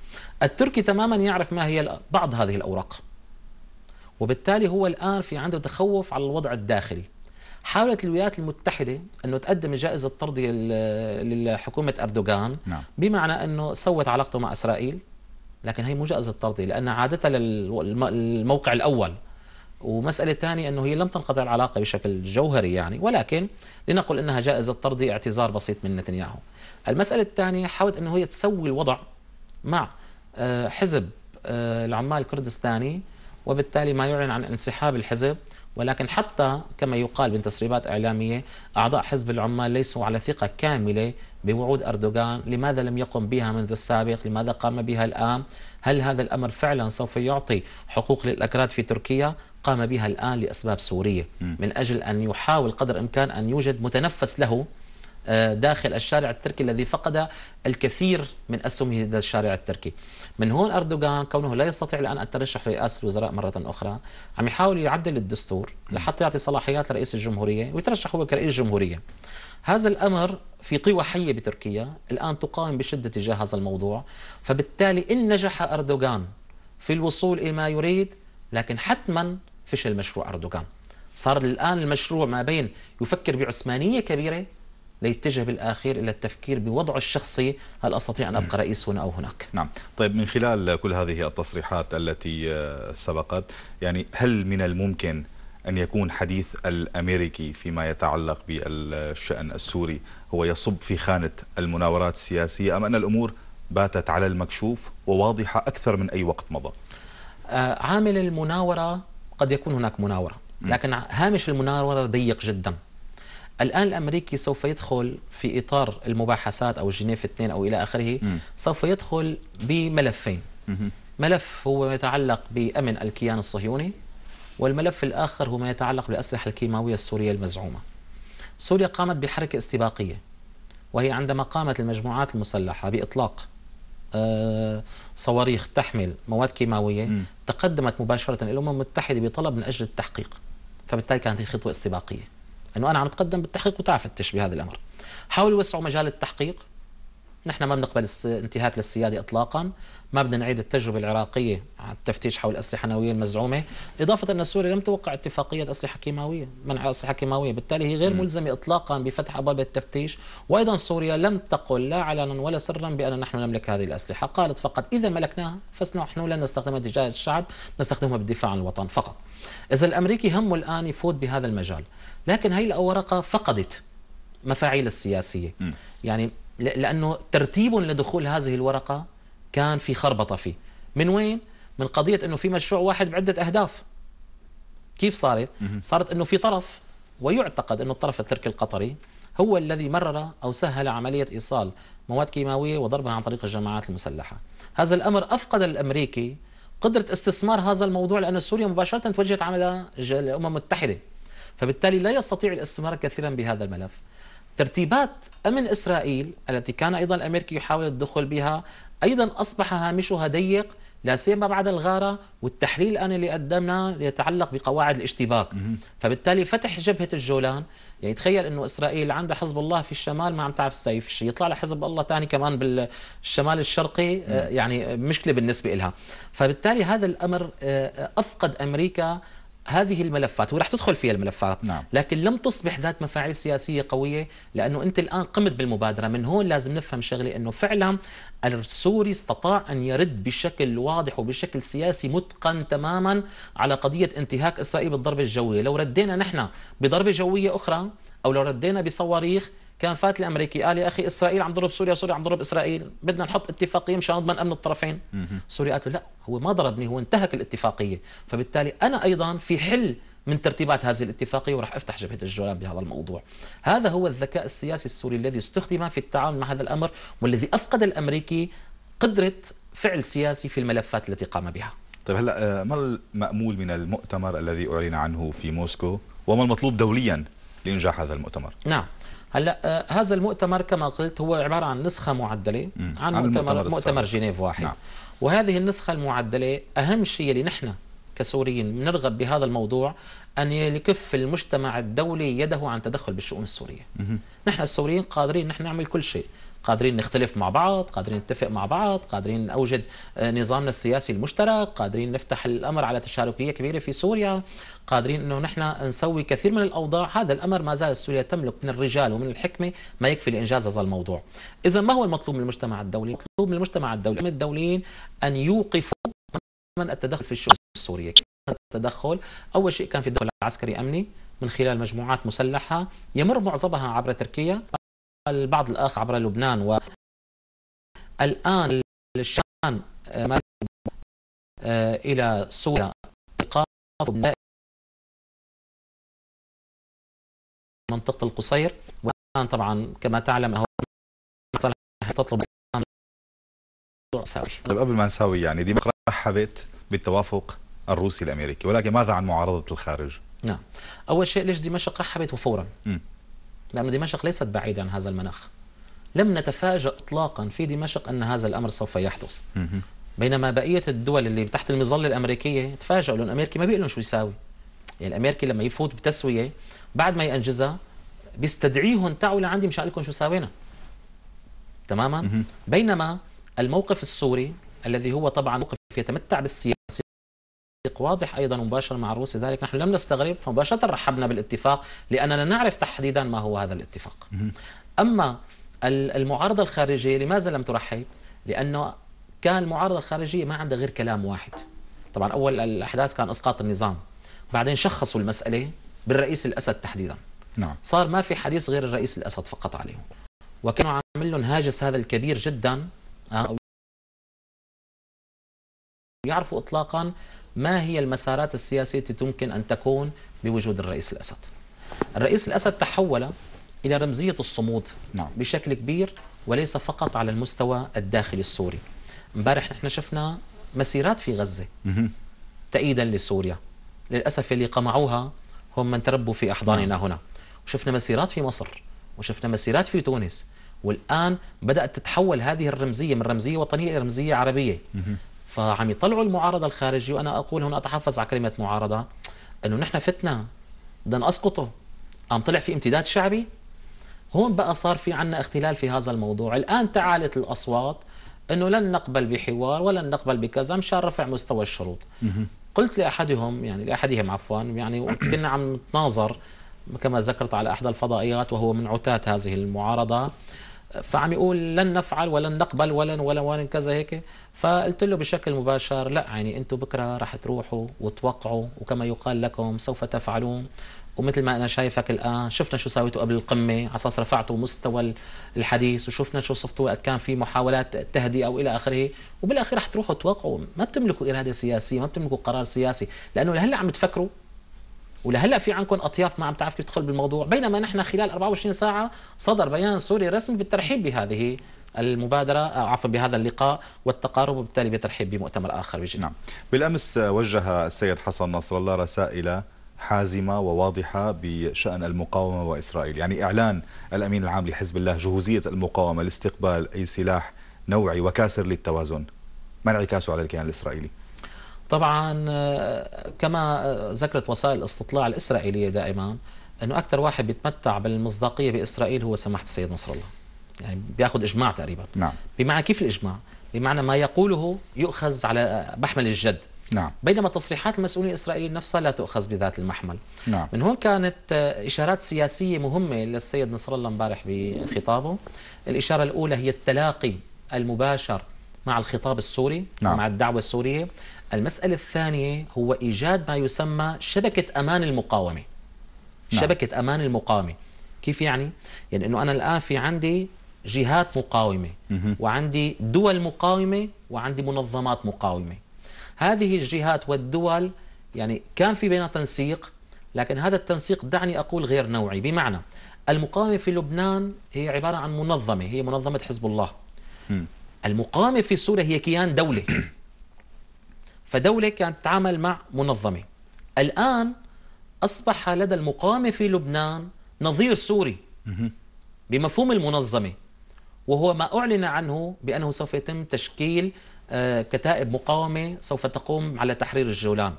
Speaker 2: التركي تماما يعرف ما هي بعض هذه الأوراق وبالتالي هو الآن في عنده تخوف على الوضع الداخلي حاولت الولايات المتحدة أنه تقدم جائزة طردية لحكومة أردوغان نعم. بمعنى أنه سوت علاقته مع إسرائيل لكن هي مو جائزة طردية لأن عادتها للموقع الأول ومسألة ثانية أنه هي لم تنقطع العلاقة بشكل جوهري يعني ولكن لنقل أنها جائزة ترضي اعتذار بسيط من نتنياهو المسألة الثانية حاولت أنه هي تسوي الوضع مع آه، حزب آه، العمال الكردستاني وبالتالي ما يعلن عن انسحاب الحزب ولكن حتى كما يقال من تسريبات إعلامية أعضاء حزب العمال ليسوا على ثقة كاملة بوعود أردوغان لماذا لم يقم بها منذ السابق لماذا قام بها الآن هل هذا الأمر فعلا سوف يعطي حقوق للأكراد في تركيا قام بها الآن لأسباب سورية من أجل أن يحاول قدر الإمكان أن يوجد متنفس له آه، داخل الشارع التركي الذي فقد الكثير من أسهمه ضد الشارع التركي من هون أردوغان كونه لا يستطيع الآن أن ترشح رئاسة الوزراء مرة أخرى عم يحاول يعدل الدستور لحتى يعطي صلاحيات لرئيس الجمهورية ويترشح هو كرئيس جمهورية هذا الأمر في قوى حية بتركيا الآن تقاوم بشدة تجاه هذا الموضوع فبالتالي إن نجح أردوغان في الوصول إلى ما يريد لكن حتما فشل مشروع أردوغان صار الآن المشروع ما بين يفكر بعثمانية كبيرة ليتجه بالآخير إلى التفكير بوضعه الشخصي هل أستطيع أن أبقى رئيس هنا أو هناك
Speaker 1: نعم طيب من خلال كل هذه التصريحات التي آه، سبقت يعني هل من الممكن أن يكون حديث الأمريكي فيما يتعلق بالشأن السوري هو يصب في خانة المناورات السياسية أم أن الأمور باتت على المكشوف وواضحة أكثر من أي وقت مضى
Speaker 2: آه، عامل المناورة
Speaker 1: قد يكون هناك
Speaker 2: مناورة لكن هامش المناورة ضيق جدا الآن الأمريكي سوف يدخل في إطار المباحثات أو جنيف 2 أو إلى آخره سوف يدخل بملفين ملف هو يتعلق بأمن الكيان الصهيوني والملف الآخر هو ما يتعلق بالأسلحة الكيماوية السورية المزعومة سوريا قامت بحركة استباقية وهي عندما قامت المجموعات المسلحة بإطلاق آه، صواريخ تحمل مواد كيماوية تقدمت مباشرة إلى الأمم المتحدة بطلب من أجل التحقيق فبالتالي كانت هي خطوة استباقية أنه أنا عم أتقدم بالتحقيق وتعرف بهذا الأمر حاولوا يوسعوا مجال التحقيق نحن ما بنقبل انتهاك للسيادة إطلاقا ما بدنا نعيد التجربة العراقية على التفتيش حول الأسلحة النووية المزعومة إضافة أن سوريا لم توقع اتفاقية أسلحة كيماوية منع أسلحة كيماوية بالتالي هي غير ملزمة إطلاقا بفتح أبواب التفتيش وأيضا سوريا لم تقل لا علنا ولا سرا بأن نحن نملك هذه الأسلحة قالت فقط إذا ملكناها فنحن لن نستخدمها تجاه الشعب نستخدمها بالدفاع عن الوطن فقط إذا الأمريكي همه الآن يفوت بهذا المجال لكن هي الأوراق فقدت مفاعيل السياسية م. يعني لأنه ترتيب لدخول هذه الورقة كان في خربطة فيه من وين؟ من قضية أنه في مشروع واحد بعدة أهداف كيف صارت؟ صارت أنه في طرف ويعتقد أنه الطرف التركي القطري هو الذي مرر أو سهل عملية إيصال مواد كيماوية وضربها عن طريق الجماعات المسلحة هذا الأمر أفقد الأمريكي قدرة استثمار هذا الموضوع لأن سوريا مباشرة توجهت على الأمم المتحدة فبالتالي لا يستطيع الاستمرار كثيرا بهذا الملف ترتيبات أمن إسرائيل التي كان أيضا الأمريكي يحاول الدخول بها أيضا أصبح هامشها ضيق لا سيما بعد الغارة والتحليل الآن اللي قدمناه يتعلق بقواعد الاشتباك فبالتالي فتح جبهة الجولان يعني تخيل انه اسرائيل عندها حزب الله في الشمال ما عم تعرف السيف شيء يطلع لها حزب الله ثاني كمان بالشمال الشرقي آه، يعني مشكله بالنسبه لها فبالتالي هذا الامر آه، آه، افقد امريكا هذه الملفات وراح تدخل فيها الملفات نعم. لكن لم تصبح ذات مفاعيل سياسية قوية لأنه أنت الآن قمت بالمبادرة من هون لازم نفهم شغلة أنه فعلا السوري استطاع أن يرد بشكل واضح وبشكل سياسي متقن تماما على قضية انتهاك إسرائيل بالضربة الجوية لو ردينا نحن بضربة جوية أخرى أو لو ردينا بصواريخ كان فات الامريكي قال يا اخي اسرائيل عم تضرب سوريا وسوريا عم تضرب اسرائيل بدنا نحط اتفاقيه مشان نضمن امن الطرفين سوريا قالت له لا هو ما ضربني هو انتهك الاتفاقيه فبالتالي انا ايضا في حل من ترتيبات هذه الاتفاقيه وراح افتح جبهه الجولان بهذا الموضوع. هذا هو الذكاء السياسي السوري الذي استخدم في التعامل مع هذا الامر والذي افقد الامريكي قدره فعل سياسي في الملفات التي قام بها.
Speaker 1: طيب هلا آه، ما المامول من المؤتمر الذي اعلن عنه في موسكو وما المطلوب دوليا لانجاح هذا المؤتمر؟
Speaker 2: نعم. هلا آه، هذا المؤتمر كما قلت هو عباره عن نسخه معدله عن, عن مؤتمر مؤتمر,
Speaker 1: جنيف واحد نعم.
Speaker 2: وهذه النسخه المعدله اهم شيء اللي نحن كسوريين بنرغب بهذا الموضوع أن يكف المجتمع الدولي يده عن تدخل بالشؤون السورية نحن السوريين قادرين نحن نعمل كل شيء قادرين نختلف مع بعض قادرين نتفق مع بعض قادرين نوجد آه، نظامنا السياسي المشترك قادرين نفتح الأمر على تشاركية كبيرة في سوريا قادرين أنه نحن نسوي كثير من الأوضاع هذا الأمر ما زال سوريا تملك من الرجال ومن الحكمة ما يكفي لإنجاز هذا الموضوع إذا ما هو المطلوب من المجتمع الدولي المطلوب من المجتمع الدولي من الدوليين أن يوقفوا من التدخل في الشؤون السورية التدخل أول شيء كان في التدخل العسكري أمني من خلال مجموعات مسلحة يمر معظمها عبر تركيا البعض الآخر عبر لبنان و الآن الشان آه، آه، إلى سوريا إيقاف
Speaker 3: منطقة القصير والآن طبعا
Speaker 2: كما تعلم هو تطلب
Speaker 1: طيب قبل ما نساوي يعني دي رحبت بالتوافق الروسي الامريكي ولكن ماذا عن معارضه الخارج؟ نعم
Speaker 2: اول شيء ليش دمشق رحبت وفورا؟ م. لأن دمشق ليست بعيدة عن هذا المناخ لم نتفاجأ إطلاقا في دمشق أن هذا الأمر سوف يحدث بينما بقية الدول اللي تحت المظلة الأمريكية تفاجئوا لأن الأمريكي ما بيقول شو يساوي يعني الأمريكي لما يفوت بتسوية بعد ما ينجزها بيستدعيهم تعوا لعندي مشان لكم شو ساوينا تماما بينما الموقف السوري الذي هو طبعا موقف يتمتع بالسياسة واضح ايضا مباشر مع الروس لذلك نحن لم نستغرب فمباشره رحبنا بالاتفاق لاننا نعرف تحديدا ما هو هذا الاتفاق. اما المعارضه الخارجيه لماذا لم ترحب؟ لانه كان المعارضه الخارجيه ما عندها غير كلام واحد. طبعا اول الاحداث كان اسقاط النظام. بعدين شخصوا المساله بالرئيس الاسد تحديدا. نعم. صار ما في حديث غير الرئيس الاسد فقط عليهم. وكانوا عامل لهم هاجس هذا الكبير جدا آه، يعرفوا اطلاقا ما هي المسارات السياسية التي يمكن أن تكون بوجود الرئيس الأسد الرئيس الأسد تحول إلى رمزية الصمود نعم. بشكل كبير وليس فقط على المستوى الداخلي السوري امبارح نحن شفنا مسيرات في غزة تأييدا لسوريا للأسف اللي قمعوها هم من تربوا في أحضاننا نعم. هنا وشفنا مسيرات في مصر وشفنا مسيرات في تونس والآن بدأت تتحول هذه الرمزية من رمزية وطنية إلى رمزية عربية فعم يطلعوا المعارضة الخارجي وأنا أقول هنا أتحفظ على كلمة معارضة أنه نحن فتنا بدنا أسقطه قام طلع في امتداد شعبي هون بقى صار في عنا اختلال في هذا الموضوع الآن تعالت الأصوات أنه لن نقبل بحوار ولن نقبل بكذا مشان رفع مستوى الشروط قلت لأحدهم يعني لأحدهم عفوا يعني كنا عم نتناظر كما ذكرت على احدى الفضائيات وهو من عتات هذه المعارضه فعم يقول لن نفعل ولن نقبل ولن ولن ولن كذا هيك فقلت له بشكل مباشر لا يعني انتم بكره رح تروحوا وتوقعوا وكما يقال لكم سوف تفعلون ومثل ما انا شايفك الان شفنا شو سويتوا قبل القمه على اساس رفعتوا مستوى الحديث وشفنا شو صفتوا وقت كان في محاولات تهدئه والى اخره وبالاخير رح تروحوا توقعوا ما بتملكوا اراده سياسيه ما بتملكوا قرار سياسي لانه هلا عم تفكروا ولهلا في عندكم اطياف ما عم تعرف كيف تدخل بالموضوع بينما نحن خلال 24 ساعه صدر بيان سوري رسمي بالترحيب بهذه المبادرة عفوا بهذا اللقاء والتقارب وبالتالي
Speaker 1: بترحيب بمؤتمر آخر بجد. نعم بالأمس وجه السيد حسن نصر الله رسائل حازمة وواضحة بشأن المقاومة وإسرائيل يعني إعلان الأمين العام لحزب الله جهوزية المقاومة لاستقبال أي سلاح نوعي وكاسر للتوازن ما انعكاسه على الكيان الإسرائيلي
Speaker 2: طبعا آه، كما ذكرت وسائل الاستطلاع الإسرائيلية دائما أنه أكثر واحد بيتمتع بالمصداقية بإسرائيل هو سماحة السيد نصر الله يعني بياخذ اجماع تقريبا نعم بمعنى كيف الاجماع؟ بمعنى ما يقوله يؤخذ على محمل الجد نعم بينما تصريحات المسؤولين الاسرائيليين نفسها لا تؤخذ بذات المحمل نعم من هون كانت آه، اشارات سياسيه مهمه للسيد نصر الله امبارح بخطابه الاشاره الاولى هي التلاقي المباشر مع الخطاب السوري نعم. مع الدعوة السورية المسألة الثانية هو إيجاد ما يسمى شبكة أمان المقاومة نعم. شبكة أمان المقاومة كيف يعني؟ يعني أنه أنا الآن في عندي جهات مقاومة وعندي دول مقاومة وعندي منظمات مقاومة هذه الجهات والدول يعني كان في بينها تنسيق لكن هذا التنسيق دعني أقول غير نوعي بمعنى المقاومة في لبنان هي عبارة عن منظمة هي منظمة حزب الله المقاومة في سوريا هي كيان دولة فدولة كانت تتعامل مع منظمة الآن أصبح لدى المقامة في لبنان نظير سوري بمفهوم المنظمة وهو ما أعلن عنه بأنه سوف يتم تشكيل آه، كتائب مقاومة سوف تقوم على تحرير الجولان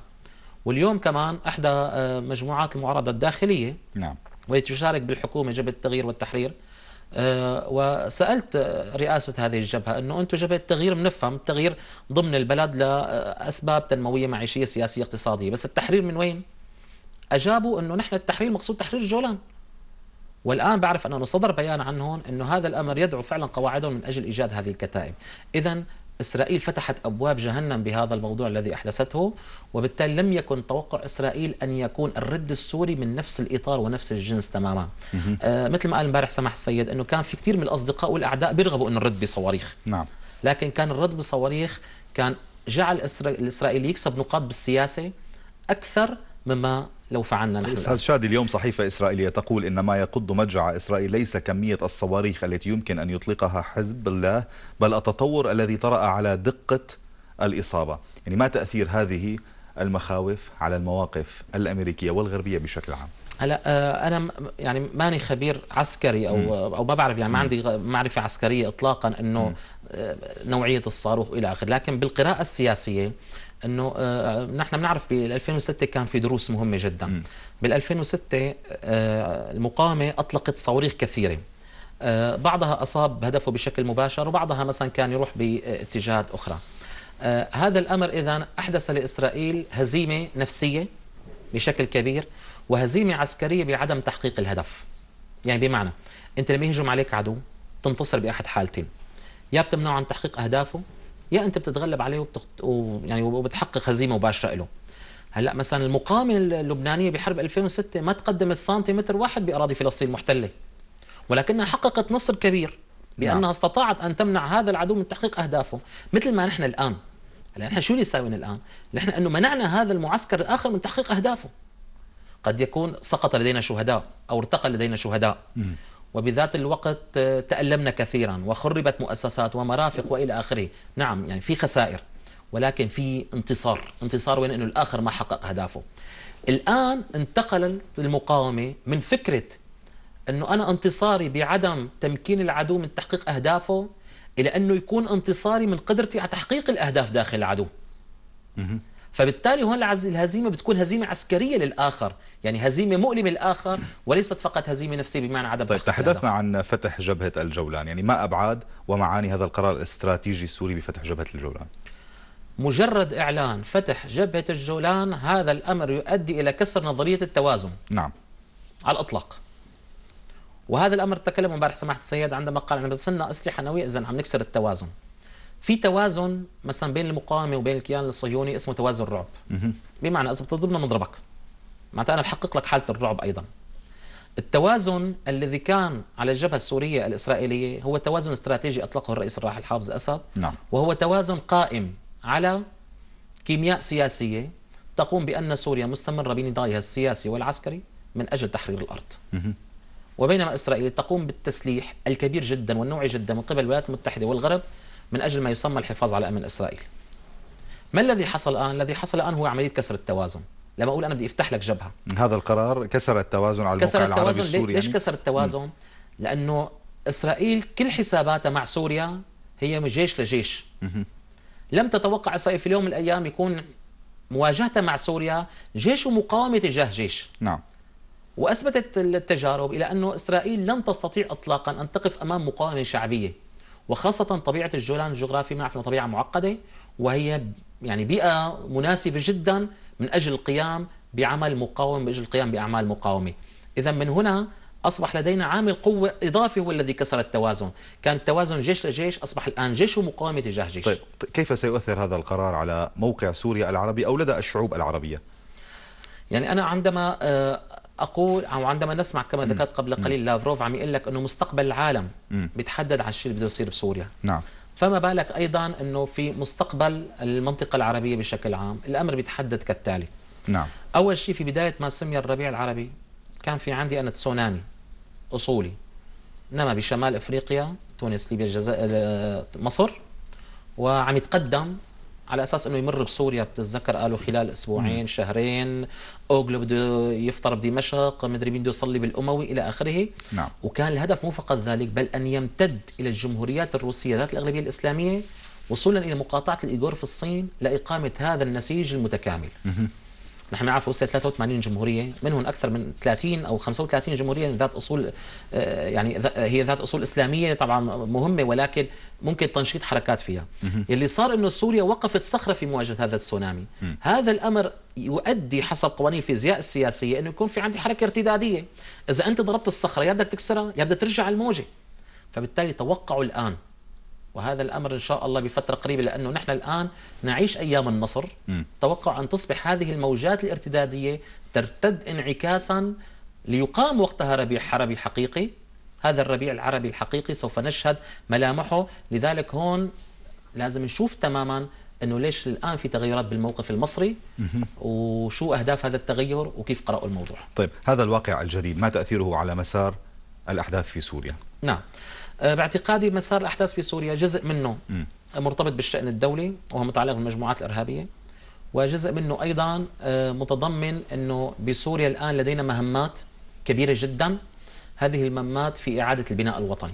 Speaker 2: واليوم كمان إحدى آه، مجموعات المعارضة الداخلية نعم والتي تشارك بالحكومة جبهة التغيير والتحرير آه، وسألت رئاسة هذه الجبهة أنه أنتم جبهة تغيير بنفهم التغيير ضمن البلد لأسباب تنموية معيشية سياسية اقتصادية بس التحرير من وين؟ أجابوا أنه نحن التحرير مقصود تحرير الجولان والآن بعرف أنه صدر بيان عنهم أنه هذا الأمر يدعو فعلا قواعدهم من أجل إيجاد هذه الكتائب إذا إسرائيل فتحت أبواب جهنم بهذا الموضوع الذي أحدثته وبالتالي لم يكن توقع إسرائيل أن يكون الرد السوري من نفس الإطار ونفس الجنس تماما آه مثل ما قال امبارح سمح السيد أنه كان في كثير من الأصدقاء والأعداء بيرغبوا أن الرد بصواريخ نعم. لكن كان الرد بصواريخ كان جعل الإسرائيلي يكسب نقاط بالسياسة أكثر مما لو
Speaker 1: فعلنا نحن أستاذ شادي اليوم صحيفة إسرائيلية تقول إن ما يقض مدجع إسرائيل ليس كمية الصواريخ التي يمكن أن يطلقها حزب الله بل التطور الذي طرأ على دقة الإصابة يعني ما تأثير هذه المخاوف على المواقف الأمريكية والغربية بشكل عام
Speaker 2: هلا آه، انا يعني ماني خبير عسكري او م. او ما بعرف يعني ما عندي معرفه عسكريه اطلاقا انه آه، نوعيه الصاروخ والى اخره لكن بالقراءه السياسيه انه آه، آه، نحن بنعرف بال 2006 كان في دروس مهمه جدا بال 2006 آه، المقاومه اطلقت صواريخ كثيره بعضها اصاب هدفه بشكل مباشر وبعضها مثلا كان يروح باتجاهات اخرى هذا الامر اذا احدث لاسرائيل هزيمه نفسيه بشكل كبير وهزيمه عسكريه بعدم تحقيق الهدف يعني بمعنى انت لما يهجم عليك عدو تنتصر باحد حالتين يا بتمنعه عن تحقيق اهدافه يا انت بتتغلب عليه وبتخت... و... يعني وبتحقق هزيمه مباشره له هلا مثلا المقاومه اللبنانيه بحرب 2006 ما تقدم السنتيمتر واحد باراضي فلسطين المحتله ولكنها حققت نصر كبير بانها نعم. استطاعت ان تمنع هذا العدو من تحقيق اهدافه مثل ما نحن الان هلا نحن شو اللي ساوينا الان نحن انه منعنا هذا المعسكر الاخر من تحقيق اهدافه قد يكون سقط لدينا شهداء او ارتقى لدينا شهداء وبذات الوقت آه، تألمنا كثيرا وخربت مؤسسات ومرافق وإلى آخره نعم يعني في خسائر ولكن في انتصار انتصار وين أنه الآخر ما حقق أهدافه الآن انتقلت المقاومة من فكرة أنه أنا انتصاري بعدم تمكين العدو من تحقيق أهدافه إلى أنه يكون انتصاري من قدرتي على تحقيق الأهداف داخل العدو فبالتالي هون الهزيمة بتكون هزيمة عسكرية للآخر يعني هزيمة مؤلمة للآخر وليست فقط هزيمة نفسية بمعنى عدم طيب تحدثنا
Speaker 1: عن فتح جبهة الجولان يعني ما أبعاد ومعاني هذا القرار الاستراتيجي السوري بفتح جبهة الجولان
Speaker 2: مجرد إعلان فتح جبهة الجولان هذا الأمر يؤدي إلى كسر نظرية التوازن نعم على الإطلاق وهذا الأمر تكلم امبارح سماحة السيد عندما قال عم بدنا أسلحة نووية إذا عم نكسر التوازن في توازن مثلا بين المقاومه وبين الكيان الصهيوني اسمه توازن رعب بمعنى اذا بتضربنا بنضربك معناتها انا بحقق لك حاله الرعب ايضا التوازن الذي كان على الجبهه السوريه الاسرائيليه هو توازن استراتيجي اطلقه الرئيس الراحل حافظ اسد نعم. وهو توازن قائم على كيمياء سياسيه تقوم بان سوريا مستمره بنضالها السياسي والعسكري من اجل تحرير الارض. وبينما اسرائيل تقوم بالتسليح الكبير جدا والنوعي جدا من قبل الولايات المتحده والغرب من أجل ما يسمى الحفاظ على أمن إسرائيل ما الذي حصل الآن؟ الذي حصل الآن هو عملية كسر التوازن لما أقول أنا بدي أفتح لك جبهة
Speaker 1: هذا القرار كسر التوازن على كسر الموقع العربي السوري ليش يعني؟ كسر التوازن؟
Speaker 2: لأنه إسرائيل كل حساباتها مع سوريا هي من جيش لجيش لم تتوقع إسرائيل في اليوم من الأيام يكون مواجهتها مع سوريا جيش ومقاومة تجاه جيش نعم وأثبتت التجارب إلى أن إسرائيل لن تستطيع إطلاقا أن تقف أمام مقاومة شعبية وخاصة طبيعة الجولان الجغرافي منعرف طبيعة معقدة وهي يعني بيئة مناسبة جدا من أجل القيام بعمل مقاوم من أجل القيام بأعمال مقاومة إذا من هنا أصبح لدينا عامل قوة إضافي هو الذي كسر التوازن كان التوازن جيش لجيش أصبح الآن جيش ومقاومة تجاه جيش
Speaker 1: طيب كيف سيؤثر هذا القرار على موقع سوريا العربي أو لدى الشعوب العربية؟
Speaker 2: يعني أنا عندما آه، اقول او عندما نسمع كما ذكرت قبل قليل لافروف عم يقول لك انه مستقبل العالم بيتحدد على الشيء اللي بده يصير بسوريا نعم فما بالك ايضا انه في مستقبل المنطقه العربيه بشكل عام الامر بيتحدد كالتالي نعم اول شيء في بدايه ما سمي الربيع العربي كان في عندي انا تسونامي اصولي نما بشمال افريقيا تونس ليبيا الجزائر مصر وعم يتقدم على اساس انه يمر بسوريا بتتذكر قالوا خلال اسبوعين شهرين اوغلو بده يفطر بدمشق مدري مين بده يصلي بالاموي الى اخره نعم. وكان الهدف مو فقط ذلك بل ان يمتد الى الجمهوريات الروسيه ذات الاغلبيه الاسلاميه وصولا الى مقاطعه الايغور في الصين لاقامه هذا النسيج المتكامل نحن نعرف روسيا 83 جمهورية منهم أكثر من 30 أو 35 جمهورية ذات أصول آه، يعني هي ذات أصول إسلامية طبعا مهمة ولكن ممكن تنشيط حركات فيها اللي صار أنه سوريا وقفت صخرة في مواجهة هذا التسونامي هذا الأمر يؤدي حسب قوانين الفيزياء السياسية أنه يكون في عندي حركة ارتدادية إذا أنت ضربت الصخرة يا بدك تكسرها يا بدك ترجع الموجة فبالتالي توقعوا الآن وهذا الأمر إن شاء الله بفترة قريبة لأنه نحن الآن نعيش أيام النصر م. توقع أن تصبح هذه الموجات الارتدادية ترتد انعكاسا ليقام وقتها ربيع حربي حقيقي هذا الربيع العربي الحقيقي سوف نشهد ملامحه لذلك هون لازم نشوف تماما انه ليش الان في تغيرات بالموقف المصري وشو اهداف هذا التغير وكيف قرأوا
Speaker 1: الموضوع طيب هذا الواقع الجديد ما تاثيره على مسار الاحداث في سوريا نعم
Speaker 2: آه، باعتقادي مسار الأحداث في سوريا جزء منه مرتبط بالشأن الدولي وهو متعلق بالمجموعات الإرهابية وجزء منه أيضا آه، متضمن أنه بسوريا الآن لدينا مهمات كبيرة جدا هذه المهمات في إعادة البناء الوطني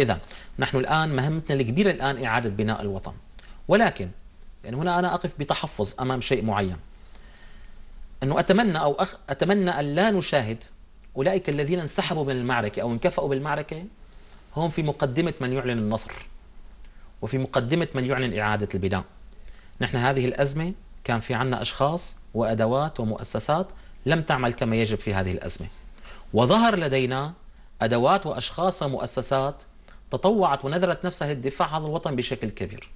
Speaker 2: إذا نحن الآن مهمتنا الكبيرة الآن إعادة بناء الوطن ولكن يعني هنا أنا أقف بتحفظ أمام شيء معين أنه أتمنى أو أخ أتمنى أن لا نشاهد أولئك الذين انسحبوا من المعركة أو انكفأوا بالمعركة هم في مقدمة من يعلن النصر وفي مقدمة من يعلن إعادة البناء نحن هذه الأزمة كان في عنا أشخاص وأدوات ومؤسسات لم تعمل كما يجب في هذه الأزمة وظهر لدينا أدوات وأشخاص ومؤسسات تطوعت ونذرت نفسها للدفاع عن الوطن بشكل كبير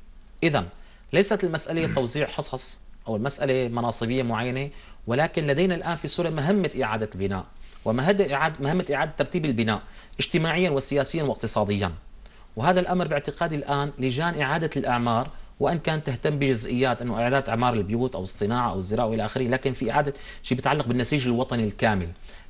Speaker 2: إذا ليست المسألة توزيع حصص أو المسألة مناصبية معينة ولكن لدينا الآن في سوريا مهمة إعادة البناء ومهمة إعادة ترتيب البناء اجتماعيا وسياسيا واقتصاديا وهذا الأمر باعتقادي الآن لجان إعادة الأعمار وان كان تهتم بجزئيات انه اعاده اعمار البيوت او الصناعه او الزراعه والى اخره لكن في اعاده شيء بيتعلق بالنسيج الوطني الكامل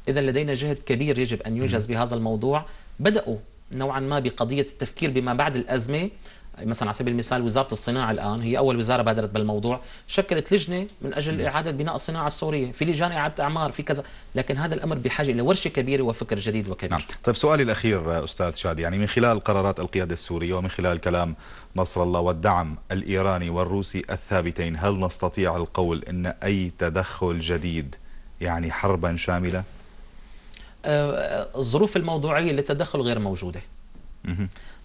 Speaker 2: اذا لدينا جهد كبير يجب ان ينجز بهذا الموضوع بداوا نوعا ما بقضيه التفكير بما بعد الازمه يعني مثلا على سبيل المثال وزاره الصناعه الان هي اول وزاره بادرت بالموضوع شكلت لجنه من اجل نعم. اعاده بناء الصناعه السوريه في لجان اعاده اعمار في كذا لكن هذا الامر بحاجه لورشه كبيره وفكر جديد وكبير نعم.
Speaker 1: طيب سؤالي الاخير استاذ شادي يعني من خلال قرارات القياده السوريه ومن خلال كلام نصر الله والدعم الايراني والروسي الثابتين هل نستطيع القول ان اي تدخل جديد يعني حربا شامله أه،
Speaker 2: أه، الظروف الموضوعيه للتدخل غير موجوده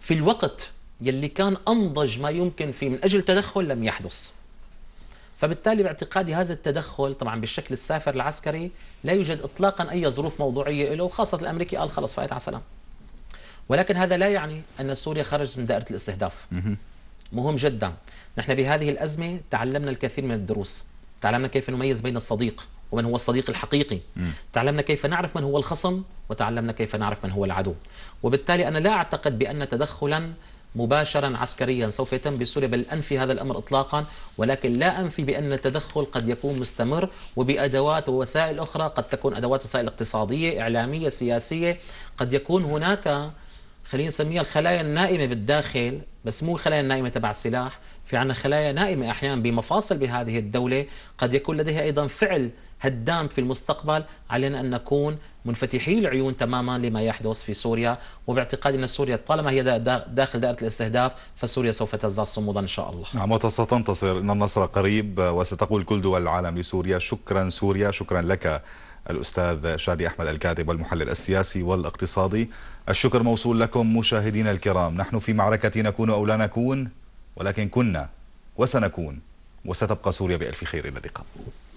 Speaker 2: في الوقت يلي كان أنضج ما يمكن فيه من أجل تدخل لم يحدث فبالتالي باعتقادي هذا التدخل طبعا بالشكل السافر العسكري لا يوجد اطلاقا اي ظروف موضوعيه له وخاصه الامريكي قال خلص فايت على سلام ولكن هذا لا يعني ان سوريا خرجت من دائره الاستهداف مهم جدا نحن بهذه الازمه تعلمنا الكثير من الدروس تعلمنا كيف نميز بين الصديق ومن هو الصديق الحقيقي تعلمنا كيف نعرف من هو الخصم وتعلمنا كيف نعرف من هو العدو وبالتالي انا لا اعتقد بان تدخلا مباشرا عسكريا سوف يتم بسوريا بل أنفي هذا الأمر إطلاقا ولكن لا أنفي بأن التدخل قد يكون مستمر وبأدوات ووسائل أخرى قد تكون أدوات وسائل اقتصادية إعلامية سياسية قد يكون هناك خلينا نسميها الخلايا النائمة بالداخل بس مو الخلايا النائمة تبع السلاح في عنا خلايا نائمة أحيانا بمفاصل بهذه الدولة قد يكون لديها أيضا فعل هدام في المستقبل علينا أن نكون منفتحي العيون تماما لما يحدث في سوريا وباعتقادي أن سوريا طالما هي داخل دائرة الاستهداف فسوريا سوف تزداد صمودا إن شاء الله
Speaker 1: نعم وستنتصر إن النصر قريب وستقول كل دول العالم لسوريا شكرا سوريا شكرا لك الأستاذ شادي أحمد الكاتب والمحلل السياسي والاقتصادي الشكر موصول لكم مشاهدينا الكرام نحن في معركة نكون أو لا نكون ولكن كنا وسنكون وستبقى سوريا بألف خير إلى اللقاء